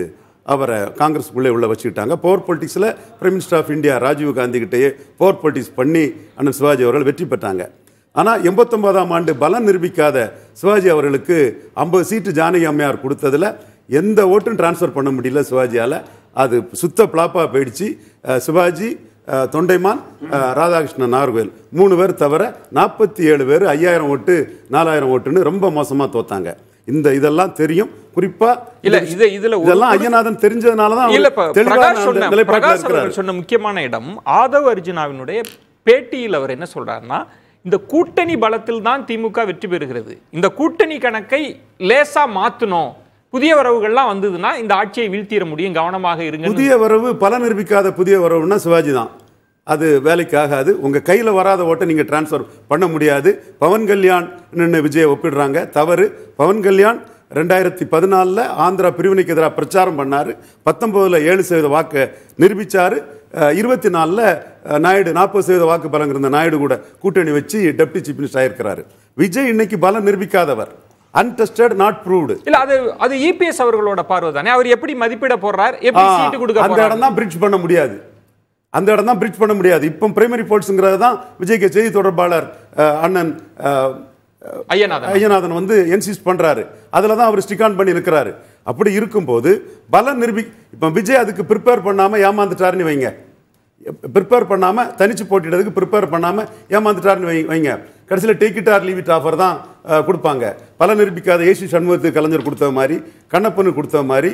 அவரை காங்கிரஸ் உள்ளே வச்சுக்கிட்டாங்க பவர் பொலிட்டிக்ஸில் prime minister of India Rajiv காந்திகிட்டேயே பவர் பொலிட்டிக்ஸ் பண்ணி அண்ணன் சிவாஜி அவர்கள் வெற்றி பெற்றாங்க ஆனால் எண்பத்தொம்போதாம் ஆண்டு பலம் நிரூபிக்காத சிவாஜி அவர்களுக்கு ஐம்பது சீட்டு ஜானகி அம்மையார் கொடுத்ததில் எந்த ஓட்டும் டிரான்ஸ்ஃபர் பண்ண முடியல சிவாஜியால் அது சுத்த பிளாப்பாக போயிடுச்சு சிவாஜி தொண்டைமான் ராதாகிருஷ்ணன் நார்வேல் மூணு பேர் தவிர நாற்பத்தி ஏழு பேர் ஐயாயிரம் ஓட்டு நாலாயிரம் ஓட்டுன்னு ரொம்ப மோசமாக தோத்தாங்க இந்த இதெல்லாம் தெரியும் குறிப்பா இல்ல இது இதுல இதெல்லாம் ஐயநாதன் தெரிஞ்சதுனாலதான் சொன்ன முக்கியமான இடம் ஆதவ் அர்ஜுனாவினுடைய பேட்டியில் அவர் என்ன சொல்றாருன்னா இந்த கூட்டணி பலத்தில் தான் திமுக வெற்றி பெறுகிறது இந்த கூட்டணி கணக்கை லேசாக மாற்றணும் புதிய வரவுகள்லாம் வந்ததுன்னா இந்த ஆட்சியை வீழ்த்திட முடியும் கவனமாக இருங்க புதிய வரவு பல நிரூபிக்காத புதிய வரவுன்னா சிவாஜி தான் அது வேலைக்கு ஆகாது உங்கள் கையில் வராத ஓட்டை நீங்கள் டிரான்ஸ்ஃபர் பண்ண முடியாது பவன் கல்யாண் விஜயை ஒப்பிடுறாங்க தவறு பவன் கல்யாண் ரெண்டாயிரத்தி பதினாலில் ஆந்திரா பிரிவினைக்கு எதிராக பிரச்சாரம் பண்ணார் பத்தொம்போதில் ஏழு சதவீத வாக்கை நிரூபித்தார் இருபத்தி நாலில் நாயுடு நாற்பது சதவீத வாக்கு பலம் இருந்த நாயுடு கூட கூட்டணி வச்சு டெப்டி சீஃப் மினிஸ்டர் ஆயிருக்கிறாரு விஜய் இன்னைக்கு பலம் நிரூபிக்காதவர் அன்டெஸ்டட் நாட் ப்ரூவ்டு இல்ல அது அது இபிஎஸ் e அவர்களோட பார்வை தானே அவர் எப்படி மதிப்பிட போறார் எப்படி சீட்டு கொடுக்க அந்த இடம் தான் பிரிட்ஜ் பண்ண முடியாது அந்த இடம் தான் பிரிட்ஜ் பண்ண முடியாது இப்போ பிரைமரி போல்ஸ்ங்கிறது தான் விஜய்க்கு செய்தி தொடர்பாளர் அண்ணன் ஐயநாதன் ஐயநாதன் வந்து என்சிஸ்ட் பண்ணுறாரு அதில் தான் அவர் ஸ்டிக் ஆன் பண்ணி இருக்கிறாரு அப்படி இருக்கும்போது பல நிரூபி இப்போ விஜய் அதுக்கு ப்ரிப்பேர் பண்ணாமல் ஏமாந்துட்டாருன்னு வைங்க ப்ரிப்பேர் பண்ணாமல் தனிச்சு போட்டிடுறதுக்கு ப்ரிப்பேர் பண்ணாமல் ஏமாந்துட்டாருன்னு வைங்க கடைசியில் டேக் லீவிட் ஆர் ஆஃபர் தான் கொடுப்பாங்க பல நிரூபிக்காத ஏசி சண்முகத்துக்கு கலைஞர் கொடுத்த மாதிரி கண்ணப்பனுக்கு கொடுத்த மாதிரி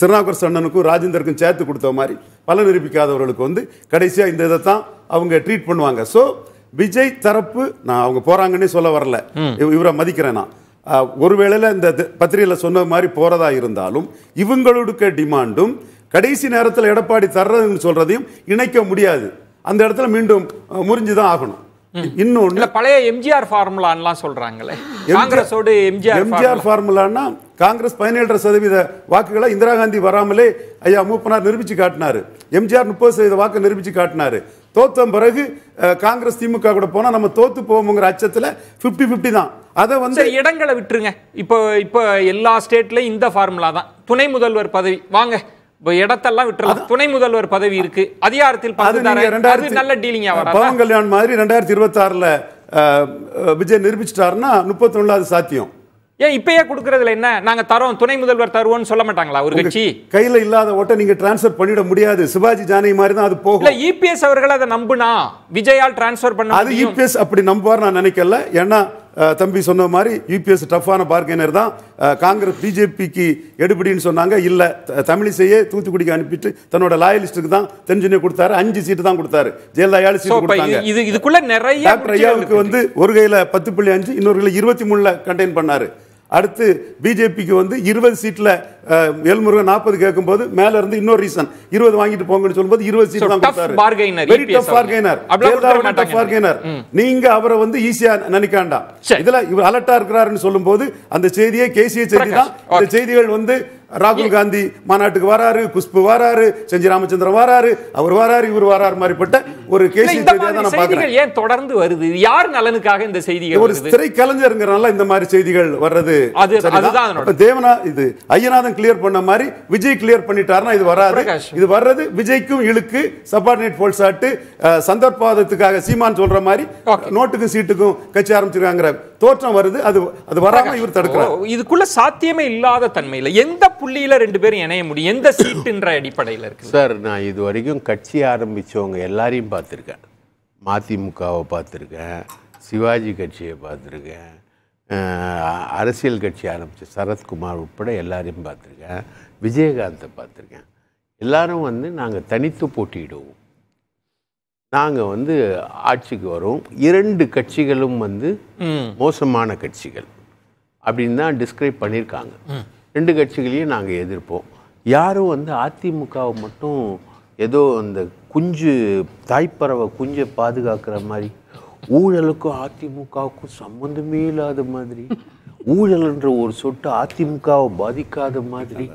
திருநாகர் சண்ணனுக்கும் ராஜேந்தருக்கும் சேர்த்து கொடுத்த மாதிரி பல நிரூபிக்காதவர்களுக்கு வந்து கடைசியாக இந்த இதை தான் அவங்க ட்ரீட் பண்ணுவாங்க ஸோ விஜய் தரப்பு நான் அவங்க போறாங்கன்னே சொல்ல வரல இவரை மதிக்கிறேன் நான் ஒருவேளை இந்த பத்திரிகையில் சொன்ன மாதிரி போறதா இருந்தாலும் இவங்களுக்கு டிமாண்டும் கடைசி நேரத்தில் எடப்பாடி தர்றதுன்னு சொல்றதையும் இணைக்க முடியாது அந்த இடத்துல மீண்டும் முறிஞ்சுதான் ஆகணும் இன்னொன்று பழைய எம்ஜிஆர் ஃபார்முலான்லாம் சொல்றாங்களே காங்கிரஸோடு எம்ஜிஆர் எம்ஜிஆர் ஃபார்முலான்னா காங்கிரஸ் பதினேழரை சதவீத வாக்குகளை இந்திரா காந்தி வராமலே ஐயா மூப்பனார் நிரூபிச்சு காட்டினாரு எம்ஜிஆர் முப்பது சதவீத வாக்கு நிரூபிச்சு காட்டினாரு தோத்த பிறகு காங்கிரஸ் திமுக கூட போனால் நம்ம தோத்து போவோங்கிற அச்சத்தில் ஃபிஃப்டி ஃபிஃப்டி தான் அதை வந்து இடங்களை விட்டுருங்க இப்போ இப்போ எல்லா ஸ்டேட்லையும் இந்த ஃபார்முலா தான் துணை முதல்வர் பதவி வாங்க இப்போ இடத்தெல்லாம் விட்டுறலாம் துணை முதல்வர் பதவி இருக்கு அதிகாரத்தில் ரெண்டாயிரத்தி நல்ல டீலிங் பவன் கல்யாண் மாதிரி ரெண்டாயிரத்தி இருபத்தாறில் விஜய் நிரூபிச்சிட்டாருன்னா முப்பத்தொன்னாவது சாத்தியம் ஏன் இப்பயே கொடுக்கறதுல என்ன நாங்க தரோம் துணை முதல்வர் தருவோம்னு சொல்ல மாட்டாங்களா ஒரு கட்சி கையில இல்லாத ஓட்ட நீங்க டிரான்ஸ்ஃபர் பண்ணிட முடியாது சிவாஜி ஜானகி மாதிரி தான் அது போகும் இல்ல இபிஎஸ் e அவர்கள் அதை நம்புனா விஜயால் டிரான்ஸ்ஃபர் பண்ண அது இபிஎஸ் e அப்படி நம்புவார் நான் நினைக்கல ஏன்னா தம்பி சொன்ன மாதிரி யூபிஎஸ் e டஃப்பான பார்க்கைனர் தான் காங்கிரஸ் பிஜேபிக்கு எடுபடின்னு சொன்னாங்க இல்லை தமிழிசையே தூத்துக்குடிக்கு அனுப்பிட்டு தன்னோட லாயலிஸ்ட்டுக்கு தான் தென்சென்னை கொடுத்தாரு அஞ்சு சீட்டு தான் கொடுத்தாரு ஜெயலலிதா ஏழு சீட்டு கொடுத்தாங்க இது இதுக்குள்ள நிறைய டாக்டர் ஐயாவுக்கு வந்து ஒரு கையில் பத்து புள்ளி அஞ்சு இன்னொரு கையில் இருபத்தி மூணில் கண்டெயின் பண்ணாரு அடுத்து பிஜேபிக்கு வந்து இருபது சீட்டில் எழுமுருகன் நாற்பது கேட்கும்போது மேல இருந்து இன்னொரு ரீசன் இருபது வாங்கிட்டு போங்கன்னு சொல்லும்போது இருபது சீட் தான் நீங்க அவரை வந்து ஈஸியா நினைக்காண்டாம் இதுல இவர் அலர்ட்டா இருக்கிறாருன்னு சொல்லும்போது அந்த செய்தியை கேசிய செய்தி தான் இந்த செய்திகள் வந்து ராகுல் காந்தி மாநாட்டுக்கு வராரு குஷ்பு வராரு செஞ்சி ராமச்சந்திரன் வராரு அவர் வராரு இவர் வராரு மாதிரிப்பட்ட ஒரு ஏன் தொடர்ந்து வருது யார் நலனுக்காக இந்த செய்திகள் ஒரு திரை கலைஞருங்கிறனால இந்த மாதிரி செய்திகள் வர்றது தேவனா இது ஐயநாதன் கிளியர் பண்ண மாதிரி விஜய் கிளியர் பண்ணிட்டாருன்னா இது வராது இது வர்றது விஜய்க்கும் இழுக்கு போல் சாட்டு சந்தர்ப்பாதத்துக்காக சீமான் சொல்ற மாதிரி நோட்டுக்கும் சீட்டுக்கும் கட்சி ஆரம்பிச்சிருக்காங்கிற தோற்றம் வருது அது அது வராம இவர் தடுக்கிறார் இதுக்குள்ள சாத்தியமே இல்லாத தன்மையில் எந்த புள்ளியில் ரெண்டு பேரும் இணைய முடியும் எந்த சீட்டுன்ற அடிப்படையில் இருக்கு சார் நான் இது வரைக்கும் கட்சி ஆரம்பித்தவங்க எல்லாரையும் பார்த்துருக்கேன் மதிமுகவை பார்த்துருக்கேன் சிவாஜி கட்சியை பார்த்துருக்கேன் அரசியல் கட்சி ஆரம்பித்த சரத்குமார் உட்பட எல்லாரையும் பார்த்துருக்கேன் விஜயகாந்தை பார்த்துருக்கேன் எல்லாரும் வந்து நாங்கள் தனித்து போட்டியிடுவோம் நாங்கள் வந்து ஆட்சிக்கு வரோம் இரண்டு கட்சிகளும் வந்து மோசமான கட்சிகள் அப்படின்னு தான் டிஸ்கிரைப் பண்ணியிருக்காங்க ரெண்டு கட்சிகளையும் நாங்கள் எதிர்ப்போம் யாரும் வந்து அதிமுகவை மட்டும் ஏதோ அந்த குஞ்சு தாய்ப்பறவை குஞ்சை பாதுகாக்கிற மாதிரி ஊழலுக்கும் அதிமுகவுக்கும் சம்மந்தமே இல்லாத மாதிரி ஊழல்ன்ற ஒரு சொட்டு அதிமுகவை பாதிக்காத மாதிரி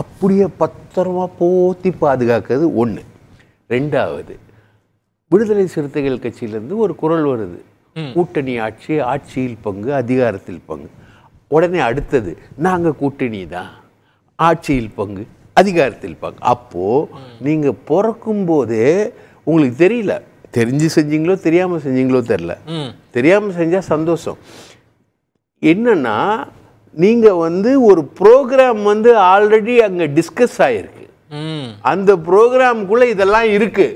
அப்படியே பத்திரமா போத்தி பாதுகாக்கிறது ஒன்று ரெண்டாவது விடுதலை சிறுத்தைகள் கட்சியிலேருந்து ஒரு குரல் வருது கூட்டணி ஆட்சி ஆட்சியில் பங்கு அதிகாரத்தில் பங்கு உடனே அடுத்தது நாங்கள் கூட்டணி தான் ஆட்சியில் பங்கு அதிகாரத்தில் பங்கு அப்போது நீங்கள் பிறக்கும்போதே உங்களுக்கு தெரியல தெரிஞ்சு செஞ்சீங்களோ தெரியாமல் செஞ்சீங்களோ தெரில தெரியாமல் செஞ்சால் சந்தோஷம் என்னென்னா நீங்கள் வந்து ஒரு ப்ரோக்ராம் வந்து ஆல்ரெடி அங்கே டிஸ்கஸ் ஆகிருக்கு அந்த ப்ரோக்ராம்குள்ளே இதெல்லாம் இருக்குது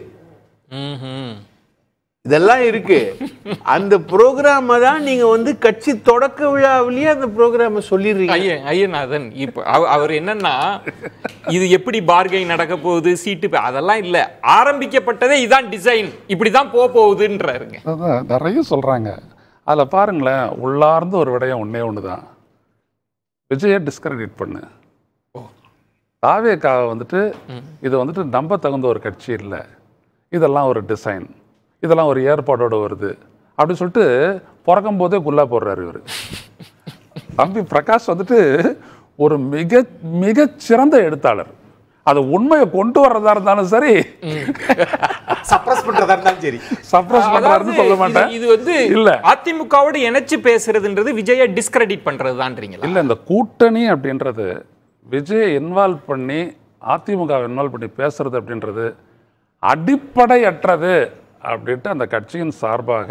இதெல்லாம் இருக்கு அந்த ப்ரோக்ராமை தான் நீங்க வந்து கட்சி தொடக்க விழாவிலேயே அந்த ப்ரோக்ராமை சொல்லிடுறீங்க ஐயன் ஐயநாதன் இப்போ அவர் என்னன்னா இது எப்படி பார்கெயின் நடக்க போகுது சீட்டு அதெல்லாம் இல்லை ஆரம்பிக்கப்பட்டதே இதான் டிசைன் இப்படி தான் போக போகுதுன்றாருங்க நிறைய சொல்றாங்க அதில் பாருங்களேன் உள்ளார்ந்த ஒரு விடயம் ஒன்றே ஒன்று தான் விஜயை டிஸ்கிரெடிட் பண்ணு தாவேக்காக வந்துட்டு இது வந்துட்டு நம்ப தகுந்த ஒரு கட்சி இல்லை இதெல்லாம் ஒரு டிசைன் இதெல்லாம் ஒரு ஏற்பாடோடு வருது அப்படின்னு சொல்லிட்டு பிறக்கும் போதே குல்லா போடுறாரு இவர் தம்பி பிரகாஷ் வந்துட்டு ஒரு மிக மிக சிறந்த எழுத்தாளர் அது உண்மையை கொண்டு வர்றதா இருந்தாலும் சரி சப்ரஸ் பண்றதா இருந்தாலும் சரி சப்ரஸ் பண்றாருன்னு சொல்ல மாட்டேன் இது வந்து இல்ல அதிமுகவோட இணைச்சு பேசுறதுன்றது விஜய டிஸ்கிரெடிட் பண்றது இல்ல இந்த கூட்டணி அப்படின்றது விஜய இன்வால்வ் பண்ணி அதிமுக இன்வால்வ் பண்ணி பேசுறது அப்படின்றது அடிப்படையற்றது அப்படின்ட்டு அந்த கட்சியின் சார்பாக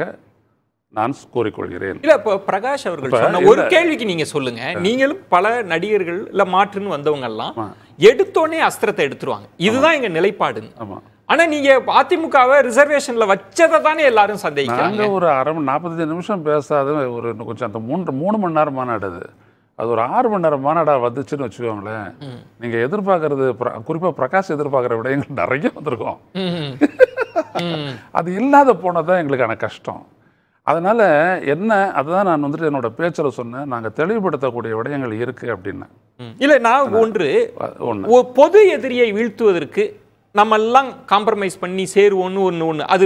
நான் கூறிக்கொள்கிறேன் இல்லை இப்போ பிரகாஷ் அவர்கள் சொன்ன ஒரு கேள்விக்கு நீங்கள் சொல்லுங்கள் நீங்களும் பல நடிகர்கள் இல்லை மாற்றுன்னு வந்தவங்க எல்லாம் எடுத்தோடனே அஸ்திரத்தை எடுத்துருவாங்க இதுதான் எங்கள் நிலைப்பாடுங்க ஆமாம் ஆனால் நீங்கள் அதிமுகவை ரிசர்வேஷனில் வச்சதை தானே எல்லாரும் சந்தேகிக்கிறாங்க ஒரு அரை நாற்பத்தஞ்சு நிமிஷம் பேசாத ஒரு கொஞ்சம் அந்த மூன்று மூணு மணி நேரம் மாநாடு அது ஒரு ஆறு மணி நேரம் மாநாடாக வந்துச்சுன்னு வச்சுக்கோங்களேன் நீங்கள் எதிர்பார்க்கறது குறிப்பாக பிரகாஷ் எதிர்பார்க்குற விடயங்கள் நிறைய வந்திருக்கோம் அது இல்லாத போனதான் எங்களுக்கான கஷ்டம் அதனால் என்ன அதுதான் நான் வந்துட்டு என்னோட பேச்சில் சொன்னேன் நாங்கள் தெளிவுபடுத்தக்கூடிய விடயங்கள் இருக்குது அப்படின்னு இல்லை நான் ஒன்று ஒன்று பொது எதிரியை வீழ்த்துவதற்கு நம்ம எல்லாம் காம்ப்ரமைஸ் பண்ணி சேருவோன்னு ஒன்று ஒன்று அது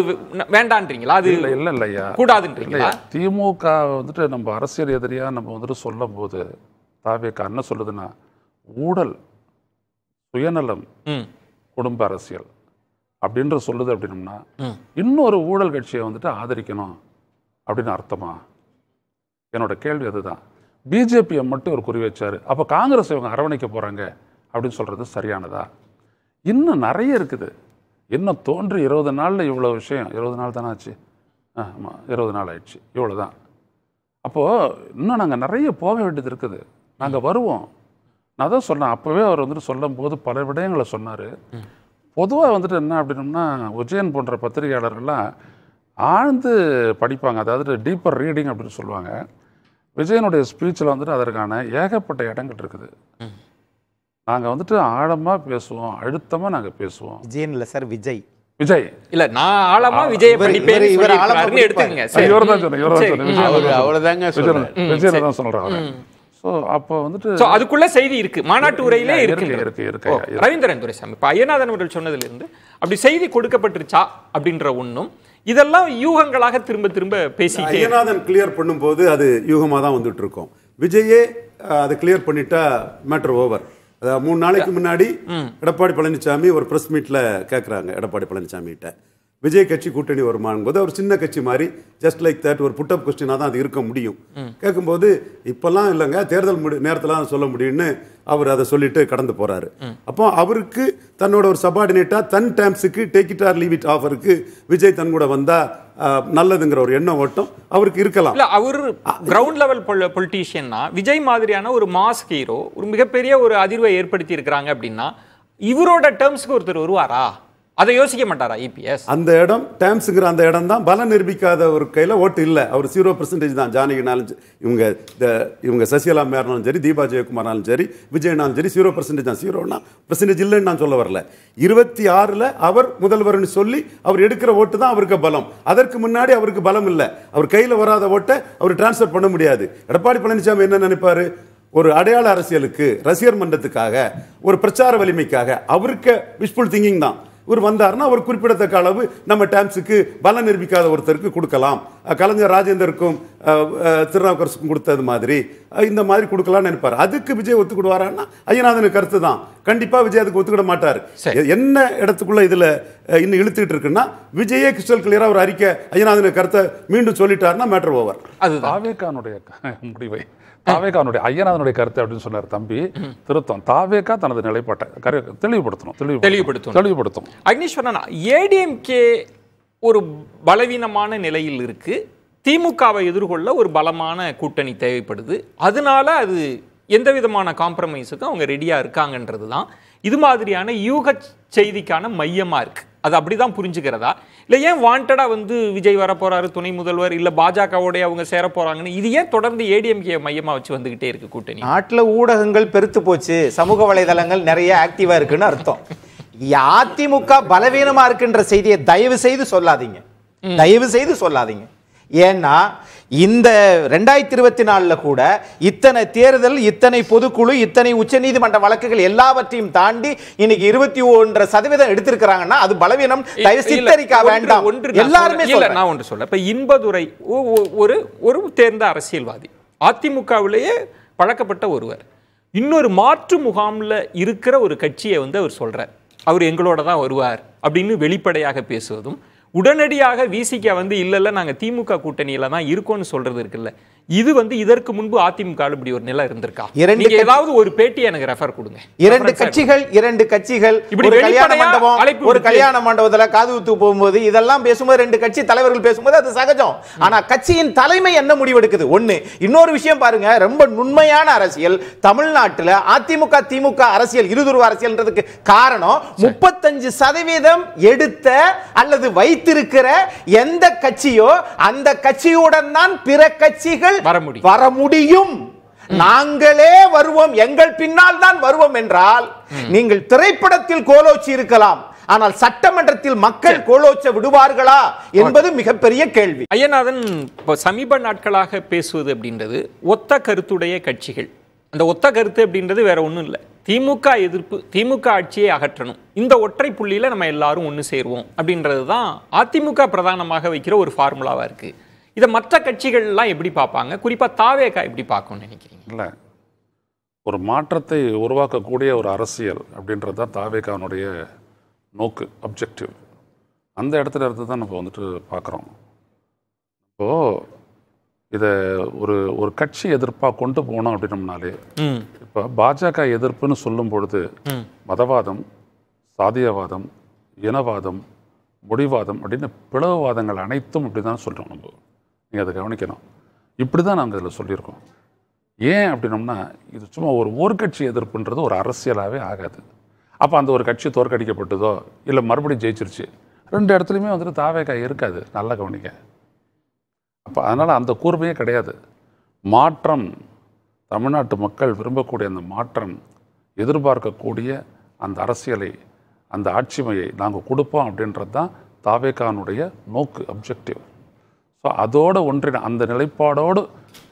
வேண்டான்றீங்களா அது இல்லை இல்லை இல்லையா கூடாதுன்றீங்களா திமுக வந்துட்டு நம்ம அரசியல் எதிரியாக நம்ம வந்துட்டு சொல்லும் போது தாவேக்கா என்ன சொல்லுதுன்னா ஊழல் சுயநலம் குடும்ப அரசியல் அப்படின்ற சொல்லுது அப்படின்னா இன்னொரு ஊழல் கட்சியை வந்துட்டு ஆதரிக்கணும் அப்படின்னு அர்த்தமா என்னோட கேள்வி அதுதான் பிஜேபியை மட்டும் ஒரு குறி வச்சாரு அப்போ காங்கிரஸ் இவங்க அரவணைக்க போகிறாங்க அப்படின்னு சொல்கிறது சரியானதா இன்னும் நிறைய இருக்குது இன்னும் தோன்றி இருபது நாளில் இவ்வளோ விஷயம் இருபது நாள் தானே ஆச்சு ஆமாம் இருபது நாள் ஆயிடுச்சு இவ்வளோ தான் அப்போது இன்னும் நாங்கள் நிறைய போக வேண்டியது இருக்குது நாங்கள் வருவோம் நான் தான் சொன்னேன் அப்போவே அவர் வந்துட்டு சொல்லும் போது பல விடயங்களை சொன்னார் பொதுவாக வந்துட்டு என்ன அப்படின்னம்னா உஜயன் போன்ற பத்திரிகையாளர்கள்லாம் ஆழ்ந்து படிப்பாங்க அதாவது டீப்பர் ரீடிங் அப்படின்னு சொல்லுவாங்க விஜயனுடைய ஸ்பீச்சில் வந்துட்டு அதற்கான ஏகப்பட்ட இடங்கள் இருக்குது நாங்கள் வந்துட்டு ஆழமாக பேசுவோம் அழுத்தமாக நாங்கள் பேசுவோம் விஜயன் இல்லை சார் விஜய் விஜய் இல்ல நான் ஆழமா விஜய் இவர் எடுத்துங்க சொல்றேன் அவ்வளவுதாங்க சொல்றேன் விஜய் தான் சொல்றேன் சோ அப்போ வந்துட்டு அதுக்குள்ள செய்தி இருக்கு மாநாட்டு உரையிலே இருக்கு இருக்கு இருக்கு ரவீந்திரன் துரைசாமி இப்ப ஐயநாதன் அவர்கள் இருந்து அப்படி செய்தி கொடுக்கப்பட்டிருச்சா அப்படின்ற ஒண்ணும் இதெல்லாம் யூகங்களாக திரும்ப திரும்ப பேசி ஐயநாதன் கிளியர் பண்ணும்போது அது யூகமா தான் வந்துட்டு இருக்கோம் விஜயே அதை கிளியர் பண்ணிட்டா மேட்ரு ஓவர் அதாவது மூணு நாளைக்கு முன்னாடி எடப்பாடி பழனிசாமி ஒரு ப்ரெஸ் மீட்டில் கேட்குறாங்க எடப்பாடி பழனிசாமிகிட்ட விஜய் கட்சி கூட்டணி வருமானும்போது அவர் சின்ன கட்சி மாதிரி ஜஸ்ட் லைக் தட் ஒரு புட்டப் கொஸ்டினாக தான் அது இருக்க முடியும் கேட்கும்போது இப்போல்லாம் இல்லைங்க தேர்தல் முடி நேரத்தில் சொல்ல முடியும்னு அவர் அதை சொல்லிட்டு கடந்து போகிறாரு அப்போ அவருக்கு தன்னோட ஒரு சபார்டினேட்டாக தன் டேம்ஸுக்கு take it or leave it ஆஃபருக்கு விஜய் தன் கூட வந்தால் நல்லதுங்கிற ஒரு எண்ணம் ஓட்டம் அவருக்கு இருக்கலாம் இல்லை அவர் கிரவுண்ட் லெவல் பொலிட்டீஷியன்னா விஜய் மாதிரியான ஒரு மாஸ் ஹீரோ ஒரு மிகப்பெரிய ஒரு அதிர்வை ஏற்படுத்தி இருக்கிறாங்க அப்படின்னா இவரோட டேர்ம்ஸ்க்கு ஒருத்தர் வருவாரா அதை யோசிக்க மாட்டாரா இபிஎஸ் e அந்த இடம் டேம்ஸுங்கிற அந்த இடம் தான் பலம் நிரூபிக்காத ஒரு கையில் ஓட்டு இல்லை அவர் ஜீரோ பர்சன்டேஜ் தான் ஜானகினாலும் இவங்க இவங்க சசிகலா மேரனாலும் சரி தீபா ஜெயக்குமார்னாலும் சரி விஜயனாலும் சரி ஜீரோ பர்சன்டேஜ் தான் ஜீரோனா பர்சன்டேஜ் இல்லைன்னு நான் சொல்ல வரல இருபத்தி ஆறில் அவர் முதல்வர்னு சொல்லி அவர் எடுக்கிற ஓட்டு தான் அவருக்கு பலம் அதற்கு முன்னாடி அவருக்கு பலம் இல்லை அவர் கையில் வராத ஓட்டை அவர் டிரான்ஸ்ஃபர் பண்ண முடியாது எடப்பாடி பழனிசாமி என்ன நினைப்பாரு ஒரு அடையாள அரசியலுக்கு ரசிகர் மன்றத்துக்காக ஒரு பிரச்சார வலிமைக்காக அவருக்கு விஷ்புல் திங்கிங் தான் இவர் வந்தார்னா அவர் குறிப்பிடத்தக்க அளவு நம்ம டைம்ஸுக்கு பலம் நிரூபிக்காத ஒருத்தருக்கு கொடுக்கலாம் கலைஞர் ராஜேந்தருக்கும் திருநாவுக்கரசுக்கும் கொடுத்தது மாதிரி இந்த மாதிரி கொடுக்கலாம்னு நினைப்பார் அதுக்கு விஜய் ஒத்துக்கிடுவாரான்னா ஐயநாதனுக்கு கருத்து தான் கண்டிப்பாக விஜய் அதுக்கு ஒத்துக்கிட மாட்டார் என்ன இடத்துக்குள்ள இதில் இன்னும் இழுத்துக்கிட்டு இருக்குன்னா விஜயே கிறிஸ்டல் கிளியராக ஒரு அறிக்கை ஐயநாதனுக்கு கருத்தை மீண்டும் சொல்லிட்டாருன்னா மேட்டர் ஓவர் அது முடிவை தாவேகானுடைய ஐயநாதனுடைய கருத்து அப்படின்னு சொன்னார் தம்பி திருத்தம் தாவேகா தனது நிலைப்பாட்டை தெளிவுபடுத்தணும் தெளிவுபடுத்தும் தெளிவுபடுத்தும் அக்னீஸ்வரன் ஏடிஎம்கே ஒரு பலவீனமான நிலையில் இருக்கு திமுகவை எதிர்கொள்ள ஒரு பலமான கூட்டணி தேவைப்படுது அதனால அது எந்த விதமான காம்ப்ரமைஸுக்கும் அவங்க ரெடியாக இருக்காங்கன்றது தான் இது மாதிரியான யூக செய்திக்கான மையமாக இருக்குது அது அப்படி தான் புரிஞ்சுக்கிறதா இல்லை ஏன் வாண்டடாக வந்து விஜய் வரப்போகிறாரு துணை முதல்வர் இல்லை பாஜகவோடைய அவங்க சேர போகிறாங்கன்னு இது ஏன் தொடர்ந்து ஏடிஎம்கே மையமாக வச்சு வந்துக்கிட்டே இருக்குது கூட்டணி நாட்டில் ஊடகங்கள் பெருத்து போச்சு சமூக வலைதளங்கள் நிறைய ஆக்டிவாக இருக்குன்னு அர்த்தம் அதிமுக பலவீனமாக இருக்குன்ற செய்தியை தயவு செய்து சொல்லாதீங்க தயவு செய்து சொல்லாதீங்க ஏன்னா இந்த ரெண்டாயிரத்தி இருபத்தி நாலில் கூட இத்தனை தேர்தல் இத்தனை பொதுக்குழு இத்தனை உச்சநீதிமன்ற வழக்குகள் எல்லாவற்றையும் தாண்டி இன்னைக்கு இருபத்தி ஒன்று சதவீதம் எடுத்திருக்கிறாங்கன்னா அது பலவீனம் சித்தரிக்க வேண்டாம் ஒன்று எல்லாருமே நான் ஒன்று சொல்ல இப்போ இன்பதுரை ஒரு ஒரு தேர்ந்த அரசியல்வாதி அதிமுகவிலேயே பழக்கப்பட்ட ஒருவர் இன்னொரு மாற்று முகாமில் இருக்கிற ஒரு கட்சியை வந்து அவர் சொல்கிறார் அவர் எங்களோட தான் வருவார் அப்படின்னு வெளிப்படையாக பேசுவதும் உடனடியாக விசிக வந்து இல்லைல்ல நாங்கள் திமுக கூட்டணியில் தான் இருக்கோன்னு சொல்கிறது இருக்குல்ல இது வந்து இதற்கு முன்பு அதிமுக இப்படி ஒரு நிலை இருந்திருக்கா இரண்டு ஏதாவது ஒரு பேட்டி எனக்கு ரெஃபர் கொடுங்க இரண்டு கட்சிகள் இரண்டு கட்சிகள் இப்படி கல்யாண மண்டபம் ஒரு கல்யாண மண்டபத்துல காது ஊத்து போகும்போது இதெல்லாம் பேசும்போது ரெண்டு கட்சி தலைவர்கள் பேசும்போது அது சகஜம் ஆனா கட்சியின் தலைமை என்ன முடிவெடுக்குது ஒண்ணு இன்னொரு விஷயம் பாருங்க ரொம்ப நுண்மையான அரசியல் தமிழ்நாட்டுல அதிமுக திமுக அரசியல் இருதுருவ அரசியல்ன்றதுக்கு காரணம் முப்பத்தஞ்சு சதவீதம் எடுத்த அல்லது வைத்திருக்கிற எந்த கட்சியோ அந்த கட்சியுடன் தான் பிற கட்சிகள் வர முடியும் வர முடியும் நாங்களே வருவோம் எங்கள் பின்னால் தான் வருவோம் என்றால் நீங்கள் திரைப்படத்தில் கோலோச்சி இருக்கலாம் ஆனால் சட்டமன்றத்தில் மக்கள் கோலோச்ச விடுவார்களா என்பது மிகப்பெரிய கேள்வி ஐயநாதன் இப்போ சமீப நாட்களாக பேசுவது அப்படின்றது ஒத்த கருத்துடைய கட்சிகள் அந்த ஒத்த கருத்து அப்படின்றது வேற ஒன்றும் இல்லை திமுக எதிர்ப்பு திமுக ஆட்சியை அகற்றணும் இந்த ஒற்றை புள்ளியில் நம்ம எல்லாரும் ஒன்று சேருவோம் அப்படின்றது தான் அதிமுக பிரதானமாக வைக்கிற ஒரு ஃபார்முலாவாக இருக்குது இதை மற்ற கட்சிகள்லாம் எப்படி பார்ப்பாங்க குறிப்பாக தாவேகா எப்படி பார்க்கணும்னு நினைக்கிறீங்க இல்லை ஒரு மாற்றத்தை உருவாக்கக்கூடிய ஒரு அரசியல் அப்படின்றது தான் தாவேகானுடைய நோக்கு அப்ஜெக்டிவ் அந்த இடத்துல இருந்து தான் நம்ம வந்துட்டு பார்க்குறோம் இப்போது இதை ஒரு ஒரு கட்சி எதிர்ப்பாக கொண்டு போனோம் அப்படின்னம்னாலே இப்போ பாஜக எதிர்ப்புன்னு சொல்லும் பொழுது மதவாதம் சாதியவாதம் இனவாதம் முடிவாதம் அப்படின்னு பிளவுவாதங்கள் அனைத்தும் அப்படி தான் சொல்கிறோம் நம்ம நீங்கள் அதை கவனிக்கணும் இப்படி தான் நாங்கள் இதில் சொல்லியிருக்கோம் ஏன் அப்படின்னோம்னா இது சும்மா ஒரு கட்சி எதிர்ப்புன்றது ஒரு அரசியலாகவே ஆகாது அப்போ அந்த ஒரு கட்சி தோற்கடிக்கப்பட்டதோ இல்லை மறுபடியும் ஜெயிச்சிருச்சு ரெண்டு இடத்துலையுமே வந்துட்டு தாவேக்கா இருக்காது நல்லா கவனிக்க அப்போ அதனால் அந்த கூர்மையே கிடையாது மாற்றம் தமிழ்நாட்டு மக்கள் விரும்பக்கூடிய அந்த மாற்றம் எதிர்பார்க்கக்கூடிய அந்த அரசியலை அந்த ஆட்சிமையை நாங்கள் கொடுப்போம் அப்படின்றது தான் தாவேக்கானுடைய நோக்கு அப்ஜெக்டிவ் ஸோ அதோடு ஒன்றின் அந்த நிலைப்பாடோடு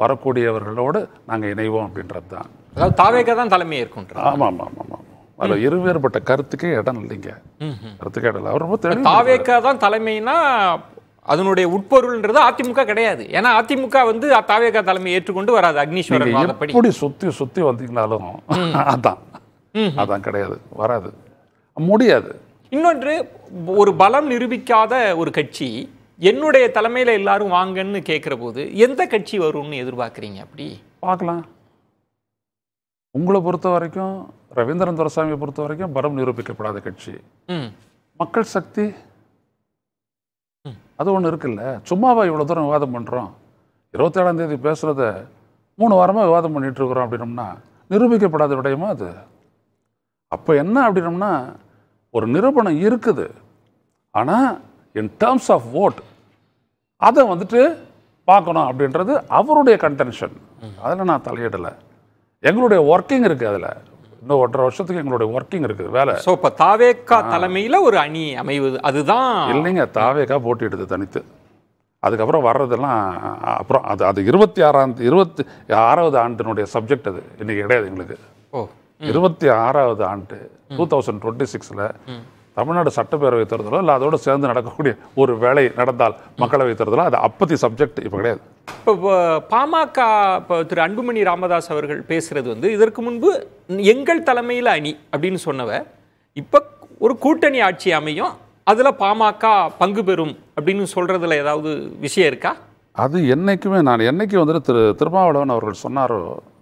வரக்கூடியவர்களோடு நாங்கள் இணைவோம் அப்படின்றது தான் அதாவது தாவேக்கா தான் தலைமையை இருக்குன்ற ஆமாம் ஆமாம் ஆமாம் ஆமாம் அதில் இருவேறுபட்ட கருத்துக்கே இடம் இல்லைங்க கருத்துக்கே இடம் இல்லை அவர் ரொம்ப தாவேக்கா தான் தலைமைனா அதனுடைய உட்பொருள்ன்றது அதிமுக கிடையாது ஏன்னா அதிமுக வந்து தாவேக்கா தலைமை ஏற்றுக்கொண்டு வராது அக்னீஸ்வரன் எப்படி சுற்றி சுற்றி வந்தீங்கனாலும் அதான் அதான் கிடையாது வராது முடியாது இன்னொன்று ஒரு பலம் நிரூபிக்காத ஒரு கட்சி என்னுடைய தலைமையில் எல்லாரும் வாங்கன்னு கேட்குற போது எந்த கட்சி வரும்னு எதிர்பார்க்குறீங்க அப்படி பார்க்கலாம் உங்களை பொறுத்த வரைக்கும் ரவீந்திரன் துரசாமியை பொறுத்த வரைக்கும் பரம் நிரூபிக்கப்படாத கட்சி மக்கள் சக்தி அது ஒன்று இருக்குல்ல சும்மாவா இவ்வளோ தூரம் விவாதம் பண்ணுறோம் இருபத்தேழாம் தேதி பேசுகிறத மூணு வாரமாக விவாதம் பண்ணிகிட்டு இருக்கிறோம் அப்படின்னோம்னா நிரூபிக்கப்படாத விடயமா அது அப்போ என்ன அப்படின்னம்னா ஒரு நிரூபணம் இருக்குது ஆனால் இன் டேர்ம்ஸ் ஆஃப் ஓட் அதை வந்துட்டு பார்க்கணும் அப்படின்றது அவருடைய கன்டென்ஷன் அதில் நான் தலையிடலை எங்களுடைய ஒர்க்கிங் இருக்குது அதில் இன்னும் ஒன்றரை வருஷத்துக்கு எங்களுடைய ஒர்க்கிங் இருக்குது வேலை ஸோ இப்போ தாவேக்கா தலைமையில் ஒரு அணி அமைவது அதுதான் இல்லைங்க தாவேக்கா போட்டிடுது தனித்து அதுக்கப்புறம் வர்றதெல்லாம் அப்புறம் அது அது இருபத்தி ஆறாம் இருபத்தி ஆறாவது ஆண்டினுடைய சப்ஜெக்ட் அது இன்றைக்கி கிடையாது எங்களுக்கு ஓ இருபத்தி ஆறாவது ஆண்டு டூ தௌசண்ட் டுவெண்ட்டி சிக்ஸில் தமிழ்நாடு சட்டப்பேரவை தேர்தலோ இல்லை அதோடு சேர்ந்து நடக்கக்கூடிய ஒரு வேலை நடந்தால் மக்களவை தேர்தலோ அது அப்பத்தி சப்ஜெக்ட் இப்போ கிடையாது இப்போ பாமக இப்போ திரு அன்புமணி ராமதாஸ் அவர்கள் பேசுகிறது வந்து இதற்கு முன்பு எங்கள் தலைமையில் அணி அப்படின்னு சொன்னவ இப்போ ஒரு கூட்டணி ஆட்சி அமையும் அதில் பாமக பங்கு பெறும் அப்படின்னு சொல்கிறதுல ஏதாவது விஷயம் இருக்கா அது என்றைக்குமே நான் என்றைக்கு வந்துட்டு திரு திருமாவளவன் அவர்கள் சொன்னாரோ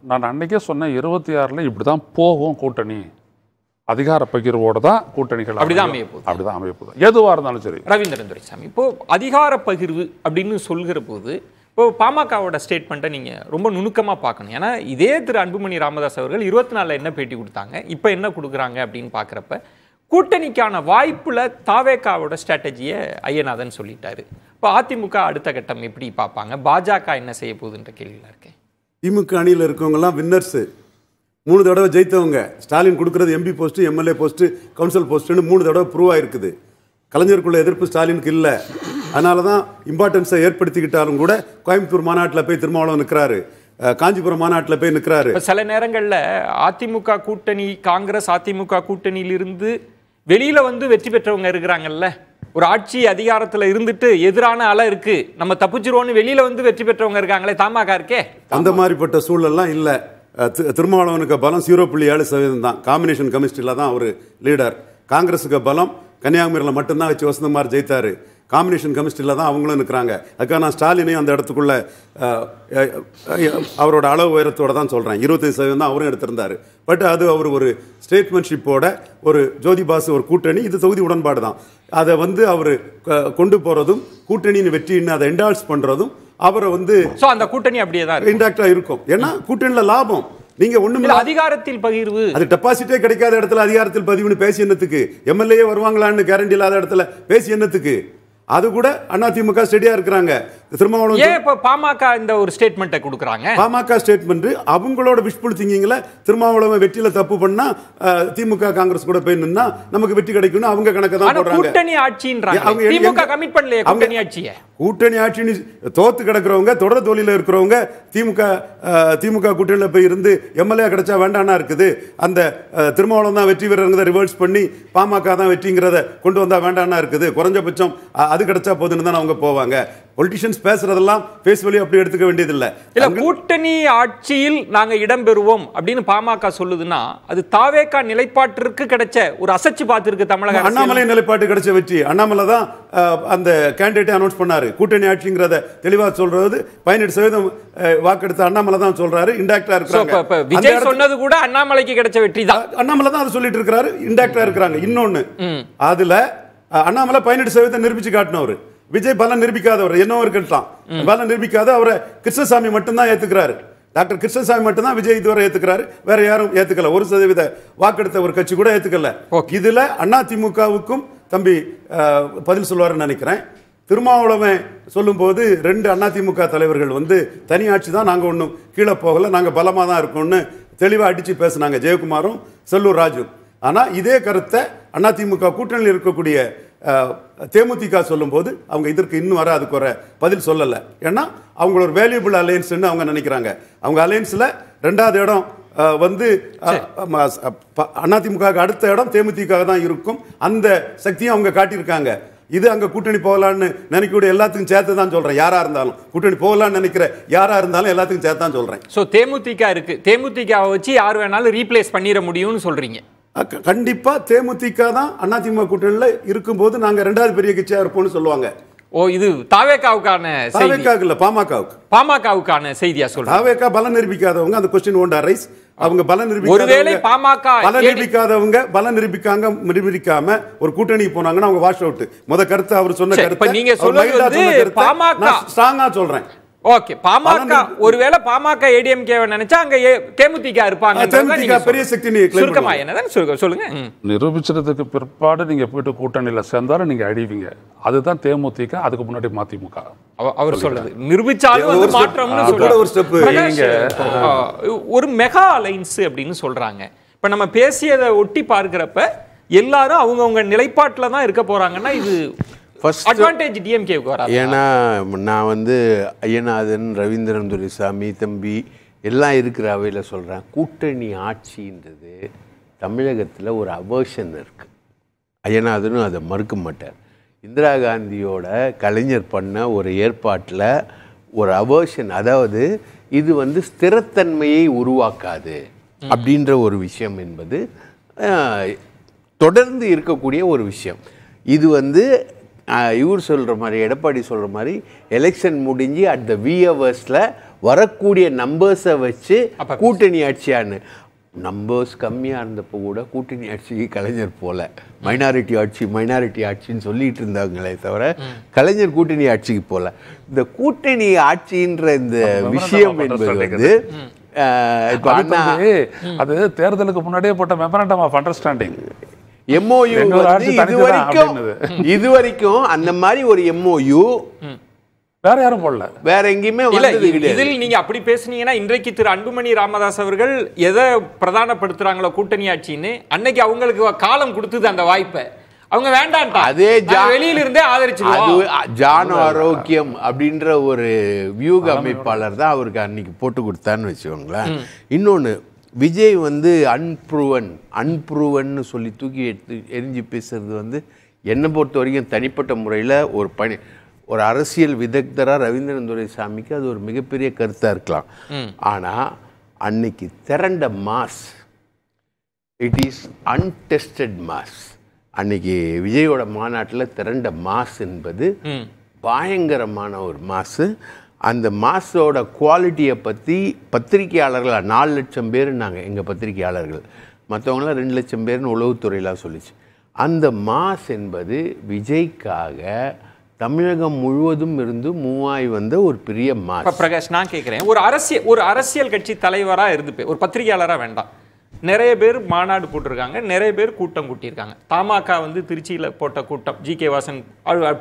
நான் அன்றைக்கே சொன்னேன் இருபத்தி ஆறில் இப்படி தான் போகும் கூட்டணி அதிகார பகிர்வோட தான் கூட்டணிகள் அப்படிதான் அமைய போகுது அப்படிதான் அமைய போகுது எதுவாக இருந்தாலும் சரி ரவீந்திரன் துரைசாமி இப்போ அதிகார பகிர்வு அப்படின்னு சொல்கிற போது இப்போ பாமகவோட ஸ்டேட்மெண்ட்டை நீங்கள் ரொம்ப நுணுக்கமாக பார்க்கணும் ஏன்னா இதே திரு அன்புமணி ராமதாஸ் அவர்கள் இருபத்தி நாலில் என்ன பேட்டி கொடுத்தாங்க இப்போ என்ன கொடுக்குறாங்க அப்படின்னு பார்க்குறப்ப கூட்டணிக்கான வாய்ப்பில் தாவேக்காவோட ஸ்ட்ராட்டஜியை ஐயநாதன் சொல்லிட்டாரு இப்போ அதிமுக அடுத்த கட்டம் எப்படி பார்ப்பாங்க பாஜக என்ன செய்ய போகுதுன்ற கேள்வியில் இருக்கேன் திமுக அணியில் இருக்கவங்கலாம் வின்னர்ஸு மூணு தடவை ஜெயித்தவங்க ஸ்டாலின் கொடுக்குறது MP post MLA post council போஸ்ட்டுன்னு மூணு தடவை ப்ரூவ் ஆயிருக்குது கலைஞருக்குள்ள எதிர்ப்பு ஸ்டாலினுக்கு இல்லை அதனால தான் இம்பார்ட்டன்ஸை ஏற்படுத்திக்கிட்டாலும் கூட கோயம்புத்தூர் மாநாட்டில் போய் திருமாவளவன் நிற்கிறாரு காஞ்சிபுரம் மாநாட்டில் போய் நிற்கிறாரு சில நேரங்களில் அதிமுக கூட்டணி காங்கிரஸ் அதிமுக கூட்டணியிலிருந்து வெளியில் வந்து வெற்றி பெற்றவங்க இருக்கிறாங்கல்ல ஒரு ஆட்சி அதிகாரத்தில் இருந்துட்டு எதிரான அலை இருக்கு நம்ம தப்பிச்சிருவோன்னு வெளியில் வந்து வெற்றி பெற்றவங்க இருக்காங்களே தாமாக இருக்கே அந்த மாதிரிப்பட்ட சூழல்லாம் இல்லை திருமாவளவனுக்கு பலம் ஜீரோ புள்ளி ஏழு சதவீதம் தான் காம்பினேஷன் கமிஸ்டியில் தான் அவர் லீடர் காங்கிரஸுக்கு பலம் கன்னியாகுமரியில் மட்டும்தான் வச்சு வசந்தமார் ஜெயித்தார் காம்பினேஷன் கமிஸ்டியில் தான் அவங்களும் இருக்கிறாங்க அதுக்காக நான் ஸ்டாலினையும் அந்த இடத்துக்குள்ள அவரோட அளவு உயரத்தோடு தான் சொல்கிறேன் இருபத்தஞ்சு சதவீதம் தான் அவரும் எடுத்திருந்தார் பட் அது அவர் ஒரு ஸ்டேட்மென்ஷிப்போட ஒரு ஜோதி பாசு ஒரு கூட்டணி இது தொகுதி உடன்பாடு தான் அதை வந்து அவர் கொண்டு போகிறதும் கூட்டணியின் வெற்றின்னு அதை என்டால்ஸ் பண்ணுறதும் அவரை வந்து ஸோ அந்த கூட்டணி அப்படியே தான் இன்டாக்டா இருக்கும் ஏன்னா கூட்டணியில் லாபம் நீங்க ஒண்ணுமில்ல அதிகாரத்தில் பகிர்வு அது டெபாசிட்டே கிடைக்காத இடத்துல அதிகாரத்தில் பதிவுன்னு பேசி என்னத்துக்கு எம்எல்ஏ வருவாங்களான்னு கேரண்டி இல்லாத இடத்துல பேசி என்னத்துக்கு அது கூட அதிமுக ஸ்டெடியா இருக்கிறாங்க திருமாவளவன் இப்போ பாமக இந்த ஒரு ஸ்டேட்மெண்ட்டை கொடுக்குறாங்க பாமக ஸ்டேட்மெண்ட் அவங்களோட விஷ்புல் திங்கிங்கில் திருமாவளவன் வெற்றியில் தப்பு பண்ணா திமுக காங்கிரஸ் கூட போய் நின்னா நமக்கு வெற்றி கிடைக்கும்னு அவங்க கணக்கு தான் கூட்டணி ஆட்சின்றாங்க திமுக கமிட் பண்ணலையே கூட்டணி ஆட்சியை கூட்டணி ஆட்சின்னு தோத்து கிடக்கிறவங்க தொடர் தொழில இருக்கிறவங்க திமுக திமுக கூட்டணியில் போய் இருந்து எம்எல்ஏ கிடைச்சா வேண்டானா இருக்குது அந்த திருமாவளம் தான் வெற்றி வீரருங்கிறத ரிவர்ஸ் பண்ணி பாமக தான் வெற்றிங்கிறத கொண்டு வந்தா வேண்டானா இருக்குது குறைஞ்சபட்சம் அது கிடைச்சா போதுன்னு தான் அவங்க போவாங்க பொலிட்டிஷியன்ஸ் பேசுறதெல்லாம் ஃபேஸ் வேல்யூ அப்படி எடுத்துக்க வேண்டியதில்லை இல்லை கூட்டணி ஆட்சியில் நாங்கள் இடம்பெறுவோம் அப்படின்னு பாமக சொல்லுதுன்னா அது தாவேக்கா நிலைப்பாட்டிற்கு கிடைச்ச ஒரு அசைச்சு பார்த்துருக்கு தமிழக அண்ணாமலை நிலைப்பாட்டு கிடைச்ச வெற்றி அண்ணாமலை தான் அந்த கேண்டிடேட்டை அனௌன்ஸ் பண்ணாரு கூட்டணி ஆட்சிங்கிறத தெளிவாக சொல்றது பதினெட்டு சதவீதம் வாக்கெடுத்த அண்ணாமலை தான் சொல்றாரு இன்டாக்டா இருக்கிறாங்க விஜய் சொன்னது கூட அண்ணாமலைக்கு கிடைச்ச வெற்றி தான் அண்ணாமலை தான் அதை சொல்லிட்டு இருக்கிறாரு இன்டாக்டா இருக்கிறாங்க இன்னொன்னு அதுல அண்ணாமலை பதினெட்டு சதவீதம் நிரூபிச்சு காட்டினவர் விஜய் பலம் நிரூபிக்காதவர் என்னவோ இருக்கட்டும் பலம் நிரூபிக்காத அவரை கிருஷ்ணசாமி மட்டும்தான் ஏத்துக்கிறாரு டாக்டர் கிருஷ்ணசாமி மட்டும்தான் விஜய் இதுவரை ஏத்துக்கிறாரு வேற யாரும் ஏத்துக்கல ஒரு சதவீத வாக்கெடுத்த ஒரு கட்சி கூட ஏத்துக்கல இதுல அதிமுகவுக்கும் தம்பி பதில் சொல்லுவாருன்னு நினைக்கிறேன் திருமாவளவன் சொல்லும்போது ரெண்டு அதிமுக தலைவர்கள் வந்து தனி ஆட்சி தான் நாங்கள் ஒன்றும் கீழே போகலை நாங்கள் பலமாக தான் இருக்கோம்னு தெளிவாக அடித்து பேசினாங்க ஜெயக்குமாரும் செல்லூர் ராஜும் ஆனால் இதே கருத்தை அதிமுக கூட்டணியில் இருக்கக்கூடிய தேமுதிக சொல்லும்போது அவங்க இதற்கு இன்னும் வர அதுக்கு ஒரு பதில் சொல்லலை ஏன்னா அவங்களோட ஒரு வேல்யூபிள் அலையன்ஸ்ன்னு அவங்க நினைக்கிறாங்க அவங்க அலையன்ஸில் ரெண்டாவது இடம் வந்து அதிமுக அடுத்த இடம் தேமுதிக தான் இருக்கும் அந்த சக்தியும் அவங்க காட்டியிருக்காங்க இது அங்கே கூட்டணி போகலான்னு நினைக்கக்கூடிய எல்லாத்துக்கும் சேர்த்து தான் சொல்கிறேன் யாராக இருந்தாலும் கூட்டணி போகலான்னு நினைக்கிற யாராக இருந்தாலும் எல்லாத்துக்கும் சேர்த்து தான் சொல்கிறேன் ஸோ தேமுதிக இருக்குது தேமுதிகாவை வச்சு யார் வேணாலும் ரீப்ளேஸ் பண்ணிட முடியும்னு சொல்கிறீங்க கண்டிப்பாக தேமுதிக தான் அதிமுக கூட்டணியில் இருக்கும்போது நாங்கள் ரெண்டாவது பெரிய கட்சியாக இருப்போம்னு சொல்லுவாங்க ஓ இது தாவேக்காவுக்கான தாவேக்காவுக்கு இல்லை பாமகவுக்கு பாமகவுக்கான செய்தியா சொல்ற தாவேக்கா பலம் நிரூபிக்காதவங்க அந்த கொஸ்டின் ஓண்டா ரைஸ் அவங்க பலம் நிரூபிக்க ஒருவேளை பாமக பலம் நிரூபிக்காதவங்க பலம் நிரூபிக்காங்க நிரூபிக்காம ஒரு கூட்டணி போனாங்கன்னா அவங்க வாஷ் அவுட் முத கருத்து அவர் சொன்ன கருத்து நீங்க சொல்லுங்க பாமக ஸ்ட்ராங்கா சொல்றேன் ஓகே பாமக ஒருவேளை பாமக ஏடிஎம்கேவை நினைச்சா அங்க தேமுதிக இருப்பாங்க பெரிய சக்தி சுருக்கமா என்னதான் சுருக்கம் சொல்லுங்க நிரூபிச்சதுக்கு பிற்பாடு நீங்க போயிட்டு கூட்டணியில சேர்ந்தாலும் நீங்க அழிவீங்க அதுதான் தேமுதிக அதுக்கு முன்னாடி மதிமுக அவர் சொல்றது நிரூபிச்சாலும் மாற்றம்னு ஒரு நீங்க ஒரு மெகா அலைன்ஸ் அப்படின்னு சொல்றாங்க இப்ப நம்ம பேசியதை ஒட்டி பார்க்கறப்ப எல்லாரும் அவங்கவுங்க நிலைப்பாட்டில் தான் இருக்க போறாங்கன்னா இது ஃபர்ஸ்ட் அட்வான்டேஜ் டிஎம்கேவுக்கு வரா ஏன்னா நான் வந்து ஐயநாதன் ரவீந்திரன் துரைசாமி தம்பி எல்லாம் இருக்கிற அவையில் சொல்கிறேன் கூட்டணி ஆட்சின்றது தமிழகத்தில் ஒரு அவர்ஷன் இருக்குது ஐயநாதனும் அதை மறுக்க மாட்டார் இந்திரா காந்தியோட கலைஞர் பண்ண ஒரு ஏற்பாட்டில் ஒரு அவர்ஷன் அதாவது இது வந்து ஸ்திரத்தன்மையை உருவாக்காது அப்படின்ற ஒரு விஷயம் என்பது தொடர்ந்து இருக்கக்கூடிய ஒரு விஷயம் இது வந்து இவர் சொல்கிற மாதிரி எடப்பாடி சொல்கிற மாதிரி எலெக்ஷன் முடிஞ்சு அட் த வி வரக்கூடிய நம்பர்ஸை வச்சு கூட்டணி ஆட்சியான்னு நம்பர்ஸ் கம்மியாக இருந்தப்போ கூட கூட்டணி ஆட்சிக்கு கலைஞர் போல மைனாரிட்டி ஆட்சி மைனாரிட்டி ஆட்சின்னு சொல்லிட்டு இருந்தாங்களே தவிர கலைஞர் கூட்டணி ஆட்சிக்கு போல இந்த கூட்டணி ஆட்சின்ற இந்த விஷயம் என்பது வந்து அது தேர்தலுக்கு முன்னாடியே போட்ட மெமரண்டம் ஆஃப் அண்டர்ஸ்டாண்டிங் எம்ஓயு இது வரைக்கும் இது வரைக்கும் அந்த மாதிரி ஒரு எம்ஓயு வேற யாரும் போடல வேற எங்கேயுமே வந்தது இதில் நீங்க அப்படி பேசுனீங்கன்னா இன்றைக்கு திரு அன்புமணி ராமதாஸ் அவர்கள் எதை பிரதானப்படுத்துறாங்களோ கூட்டணி ஆட்சின்னு அன்னைக்கு அவங்களுக்கு காலம் கொடுத்தது அந்த வாய்ப்பை அவங்க வேண்டாம் அதே வெளியில இருந்தே ஆதரிச்சு அது ஜான ஆரோக்கியம் அப்படின்ற ஒரு வியூக அமைப்பாளர் தான் அவருக்கு அன்னைக்கு போட்டு கொடுத்தான்னு வச்சுக்கோங்களேன் இன்னொன்னு விஜய் வந்து அன்ப்ரூவன் அன்புருவன் சொல்லி தூக்கி எடுத்து எரிஞ்சு பேசுறது வந்து என்னை பொறுத்த வரைக்கும் தனிப்பட்ட முறையில் ஒரு பணி ஒரு அரசியல் விதக்தராக ரவீந்திரன் துரைசாமிக்கு அது ஒரு மிகப்பெரிய கருத்தாக இருக்கலாம் ஆனால் அன்னைக்கு திரண்ட mass it is untested mass அன்னைக்கு விஜயோட மாநாட்டில் திரண்ட மாஸ் என்பது பயங்கரமான ஒரு மாசு அந்த மாஸோட குவாலிட்டியை பற்றி பத்திரிகையாளர்கள் நாலு லட்சம் பேருன்னாங்க எங்கள் பத்திரிகையாளர்கள் மற்றவங்களாம் ரெண்டு லட்சம் பேர்னு உளவுத்துறையெல்லாம் சொல்லிச்சு அந்த மாஸ் என்பது விஜய்க்காக தமிழகம் முழுவதும் இருந்து மூவாய் வந்த ஒரு பெரிய மாஸ் பிரகாஷ் நான் கேட்குறேன் ஒரு அரசியல் ஒரு அரசியல் கட்சி தலைவராக இருந்துப்பேன் ஒரு பத்திரிகையாளராக வேண்டாம் நிறைய பேர் மாநாடு போட்டிருக்காங்க நிறைய பேர் கூட்டம் கூட்டியிருக்காங்க தமாக வந்து திருச்சியில் போட்ட கூட்டம் ஜி கே வாசன்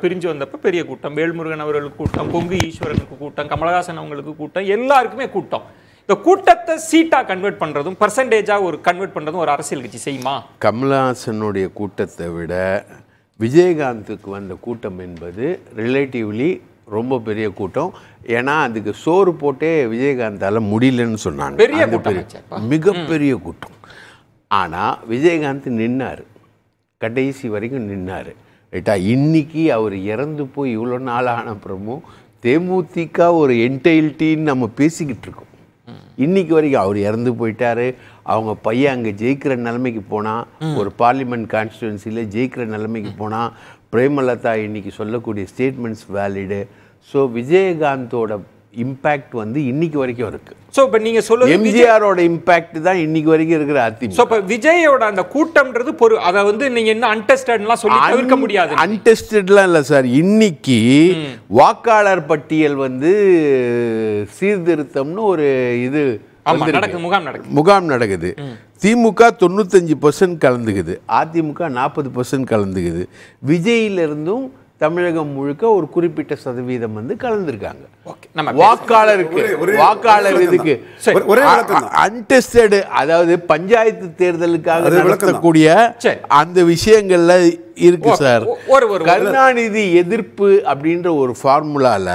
பிரிஞ்சு வந்தப்போ பெரிய கூட்டம் வேல்முருகன் அவர்களுக்கு கூட்டம் பொங்கு ஈஸ்வரனுக்கு கூட்டம் கமலஹாசன் அவங்களுக்கு கூட்டம் எல்லாருக்குமே கூட்டம் இந்த கூட்டத்தை சீட்டாக கன்வெர்ட் பண்ணுறதும் பர்சன்டேஜாக ஒரு கன்வெர்ட் பண்ணுறதும் ஒரு அரசியல் கட்சி செய்யுமா கமலஹாசனுடைய கூட்டத்தை விட விஜயகாந்துக்கு வந்த கூட்டம் என்பது ரிலேட்டிவ்லி ரொம்ப பெரிய கூட்டம் ஏன்னா அதுக்கு சோறு போட்டே விஜயகாந்தால் முடியலன்னு சொன்னாங்க பெரிய கூட்டம் மிகப்பெரிய கூட்டம் ஆனால் விஜயகாந்த் நின்னார் கடைசி வரைக்கும் நின்னார் ரைட்டா இன்றைக்கி அவர் இறந்து போய் இவ்வளோ நாள் அப்புறமும் தேமுதிக ஒரு என்டைல்ட்டின்னு நம்ம பேசிக்கிட்டு இருக்கோம் இன்னைக்கு வரைக்கும் அவர் இறந்து போயிட்டாரு அவங்க பையன் அங்கே ஜெயிக்கிற நிலைமைக்கு போனால் ஒரு பார்லிமெண்ட் கான்ஸ்டுவன்சியில் ஜெயிக்கிற நிலைமைக்கு போனால் பிரேமலதா இன்னைக்கு சொல்லக்கூடிய ஸ்டேட்மெண்ட்ஸ் வேலிடு ஸோ விஜயகாந்தோட இம்பேக்ட் வந்து இன்னைக்கு வரைக்கும் இருக்கு ஸோ இப்போ நீங்கள் சொல்லுங்க எம்ஜிஆரோட இம்பேக்ட் தான் இன்னைக்கு வரைக்கும் இருக்கிற அதி ஸோ இப்போ விஜயோட அந்த கூட்டம்ன்றது பொரு அதை வந்து நீங்கள் என்ன அன்டெஸ்டட்லாம் சொல்லி தவிர்க்க முடியாது அன்டெஸ்டட்லாம் இல்லை சார் இன்னைக்கு வாக்காளர் பட்டியல் வந்து சீர்திருத்தம்னு ஒரு இது முகாம் நடக்குது திமுக தொண்ணூத்தஞ்சு பர்சன்ட் கலந்துக்குது அதிமுக நாற்பது பர்சன்ட் கலந்துக்குது விஜயிலிருந்தும் இருந்தும் தமிழகம் முழுக்க ஒரு குறிப்பிட்ட சதவீதம் வந்து கலந்துருக்காங்க வாக்காளருக்கு வாக்காளர் இதுக்கு அன்டெஸ்டடு அதாவது பஞ்சாயத்து தேர்தலுக்காக நடத்தக்கூடிய அந்த விஷயங்கள்ல இருக்கு சார் கருணாநிதி எதிர்ப்பு அப்படின்ற ஒரு ஃபார்முலால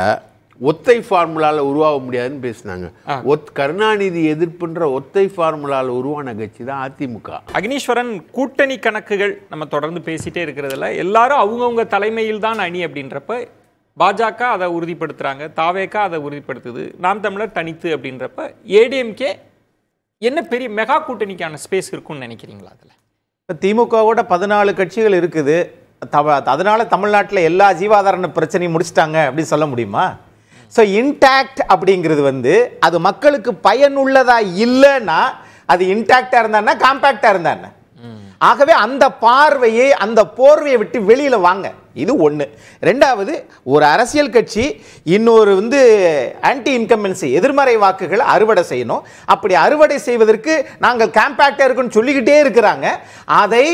ஒத்தை ஃபார்முலாவில் உருவாக முடியாதுன்னு பேசினாங்க ஒத் கருணாநிதி எதிர்ப்புன்ற ஒத்தை ஃபார்முலாவில் உருவான கட்சி தான் அதிமுக அக்னீஸ்வரன் கூட்டணி கணக்குகள் நம்ம தொடர்ந்து பேசிட்டே இருக்கிறதுல எல்லாரும் அவங்கவுங்க தலைமையில் தான் அணி அப்படின்றப்ப பாஜக அதை உறுதிப்படுத்துகிறாங்க தாவேக்கா அதை உறுதிப்படுத்துது நாம் தமிழர் தனித்து அப்படின்றப்ப ஏடிஎம்கே என்ன பெரிய மெகா கூட்டணிக்கான ஸ்பேஸ் இருக்கும்னு நினைக்கிறீங்களா அதில் இப்போ திமுகவோட பதினாலு கட்சிகள் இருக்குது அதனால அதனால் தமிழ்நாட்டில் எல்லா ஜீவாதாரண பிரச்சனையும் முடிச்சிட்டாங்க அப்படின்னு சொல்ல முடியுமா ஸோ இன்டாக்ட் அப்படிங்கிறது வந்து அது மக்களுக்கு பயனுள்ளதாக இல்லைன்னா அது இன்டாக்டாக இருந்தான்னா காம்பேக்டாக இருந்தா ஆகவே அந்த பார்வையை அந்த போர்வையை விட்டு வெளியில் வாங்க இது ஒன்று ரெண்டாவது ஒரு அரசியல் கட்சி இன்னொரு வந்து ஆன்டி இன்கம்பன்சி எதிர்மறை வாக்குகளை அறுவடை செய்யணும் அப்படி அறுவடை செய்வதற்கு நாங்கள் கேம்பாக்டாக இருக்குன்னு சொல்லிக்கிட்டே இருக்கிறாங்க அதை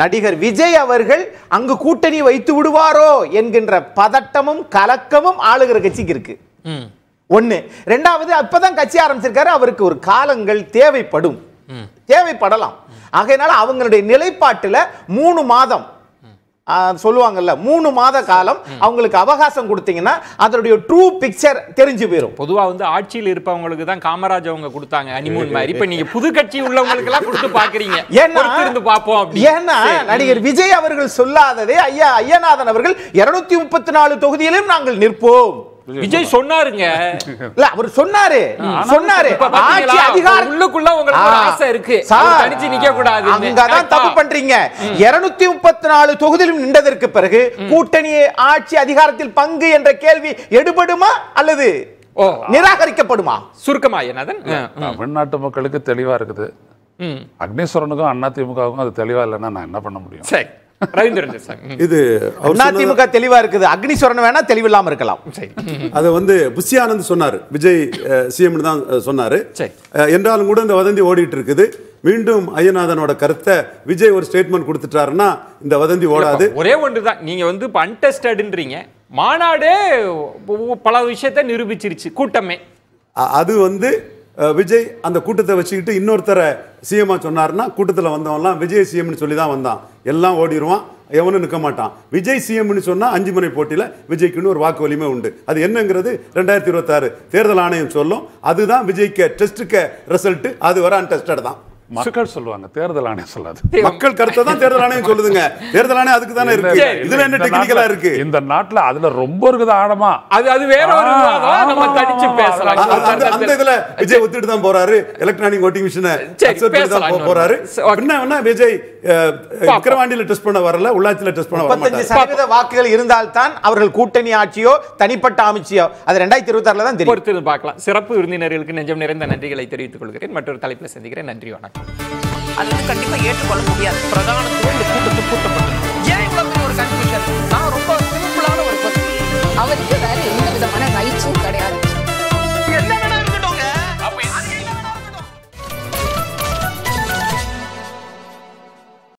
நடிகர் விஜய் அவர்கள் அங்கு கூட்டணி வைத்து விடுவாரோ என்கின்ற பதட்டமும் கலக்கமும் ஆளுகிற கட்சிக்கு இருக்கு ஒன்று ரெண்டாவது அப்பதான் கட்சி ஆரம்பிச்சிருக்காரு அவருக்கு ஒரு காலங்கள் தேவைப்படும் தேவைப்படலாம் ஆகையினால அவங்களுடைய நிலைப்பாட்டில் மூணு மாதம் சொல்லுவாங்கல்ல மூணு மாத காலம் அவங்களுக்கு அவகாசம் கொடுத்தீங்கன்னா அதனுடைய ட்ரூ பிக்சர் தெரிஞ்சு போயிடும் பொதுவாக வந்து ஆட்சியில் இருப்பவங்களுக்கு தான் காமராஜ் அவங்க கொடுத்தாங்க அனிமூன் மாதிரி இப்போ நீங்க புது கட்சி உள்ளவங்களுக்கு எல்லாம் கொடுத்து பாக்குறீங்க ஏன்னா இருந்து பார்ப்போம் ஏன்னா நடிகர் விஜய் அவர்கள் சொல்லாததே ஐயா ஐயநாதன் அவர்கள் இருநூத்தி முப்பத்தி நாலு தொகுதியிலும் நாங்கள் நிற்போம் விஜய் சொன்னாருங்க இல்ல அவர் சொன்னாரு சொன்னாரு ஆட்சி அதிகாரம் உள்ளுக்குள்ள உங்களுக்கு ஆசை இருக்கு தனிச்சு நிக்க கூடாது அங்க தான் தப்பு பண்றீங்க 234 தொகுதிகளும் நின்றதற்கு பிறகு கூட்டணியே ஆட்சி அதிகாரத்தில் பங்கு என்ற கேள்வி எடுபடுமா அல்லது நிராகரிக்கப்படுமா சுருக்கமா என்னதன் தமிழ்நாட்டு மக்களுக்கு தெளிவா இருக்குது அக்னீஸ்வரனுக்கும் திமுகவுக்கும் அது தெளிவா இல்லைன்னா நான் என்ன பண்ண முடியும் சரி இது அதிமுக தெளிவா இருக்குது அக்னிஸ்வரன் வேணா தெளிவில்லாம இருக்கலாம் அதை வந்து புஷியானந்த் சொன்னாரு விஜய் சிஎம் தான் சொன்னாரு என்றாலும் கூட இந்த வதந்தி ஓடிட்டு இருக்குது மீண்டும் ஐயநாதனோட கருத்தை விஜய் ஒரு ஸ்டேட்மெண்ட் கொடுத்துட்டாருன்னா இந்த வதந்தி ஓடாது ஒரே ஒன்று தான் நீங்க வந்து இப்போ அன்டெஸ்டட்ன்றீங்க மாநாடே பல விஷயத்தை நிரூபிச்சிருச்சு கூட்டமே அது வந்து விஜய் அந்த கூட்டத்தை வச்சுக்கிட்டு இன்னொருத்தரை சிஎம்மாக சொன்னார்னா கூட்டத்தில் வந்தவன்லாம் விஜய் சிஎம்னு சொல்லி தான் வந்தான் எல்லாம் ஓடிடுவான் எவனும் நிற்க மாட்டான் விஜய் சிஎம்னு சொன்னால் அஞ்சு முறை போட்டியில் விஜய்க்குன்னு ஒரு வாக்கு வலிமை உண்டு அது என்னங்கிறது ரெண்டாயிரத்தி இருபத்தாறு தேர்தல் ஆணையம் சொல்லும் அதுதான் விஜய்க்கு டெஸ்ட்டுக்கு ரிசல்ட்டு அது வர அன்டெஸ்டட் தான் மக்கள் சொல்லுவாங்க தேர்தல் ஆணையம் சொல்லாது மக்கள் கருத்தை தான் தேர்தல் ஆணையம் சொல்லுதுங்க தேர்தல் ஆணையம் அதுக்கு தானே இருக்கு இதுல என்ன டெக்னிக்கலா இருக்கு இந்த நாட்டுல அதுல ரொம்ப இருக்குது ஆழமா அது அது வேற ஒரு நம்ம தடிச்சு பேசலாம் அந்த இதுல விஜய் ஒத்துட்டு தான் போறாரு எலக்ட்ரானிக் ஓட்டிங் மிஷினை போறாரு என்ன விஜய் விக்கிரவாண்டியில டெஸ்ட் பண்ண வரல உள்ளாட்சியில டெஸ்ட் பண்ண முப்பத்தஞ்சு சதவீத வாக்குகள் இருந்தால்தான் அவர்கள் கூட்டணி ஆட்சியோ தனிப்பட்ட அமைச்சியோ அது ரெண்டாயிரத்தி இருபத்தி தான் தெரியும் பார்க்கலாம் சிறப்பு விருந்தினர்களுக்கு நெஞ்சம் நிறைந்த நன்றிகளை தெரிவித்துக் கொள்கிறேன் மற்றொரு தலைப்பில் சந்திக்கிறேன் நன்றி வணக்கம் அது வந்து கண்டிப்பாக ஏற்றுக்கொள்ள முடியாது பிரதானத்துவம் இந்த கூட்டத்தை கூட்டப்பட்டது ஏன் இவ்வளோ பெரிய ஒரு கன்ஃபியூஷன் நான் ரொம்ப சிம்பிளான ஒரு கொஸ்டின் அவருக்கு வேற எந்த விதமான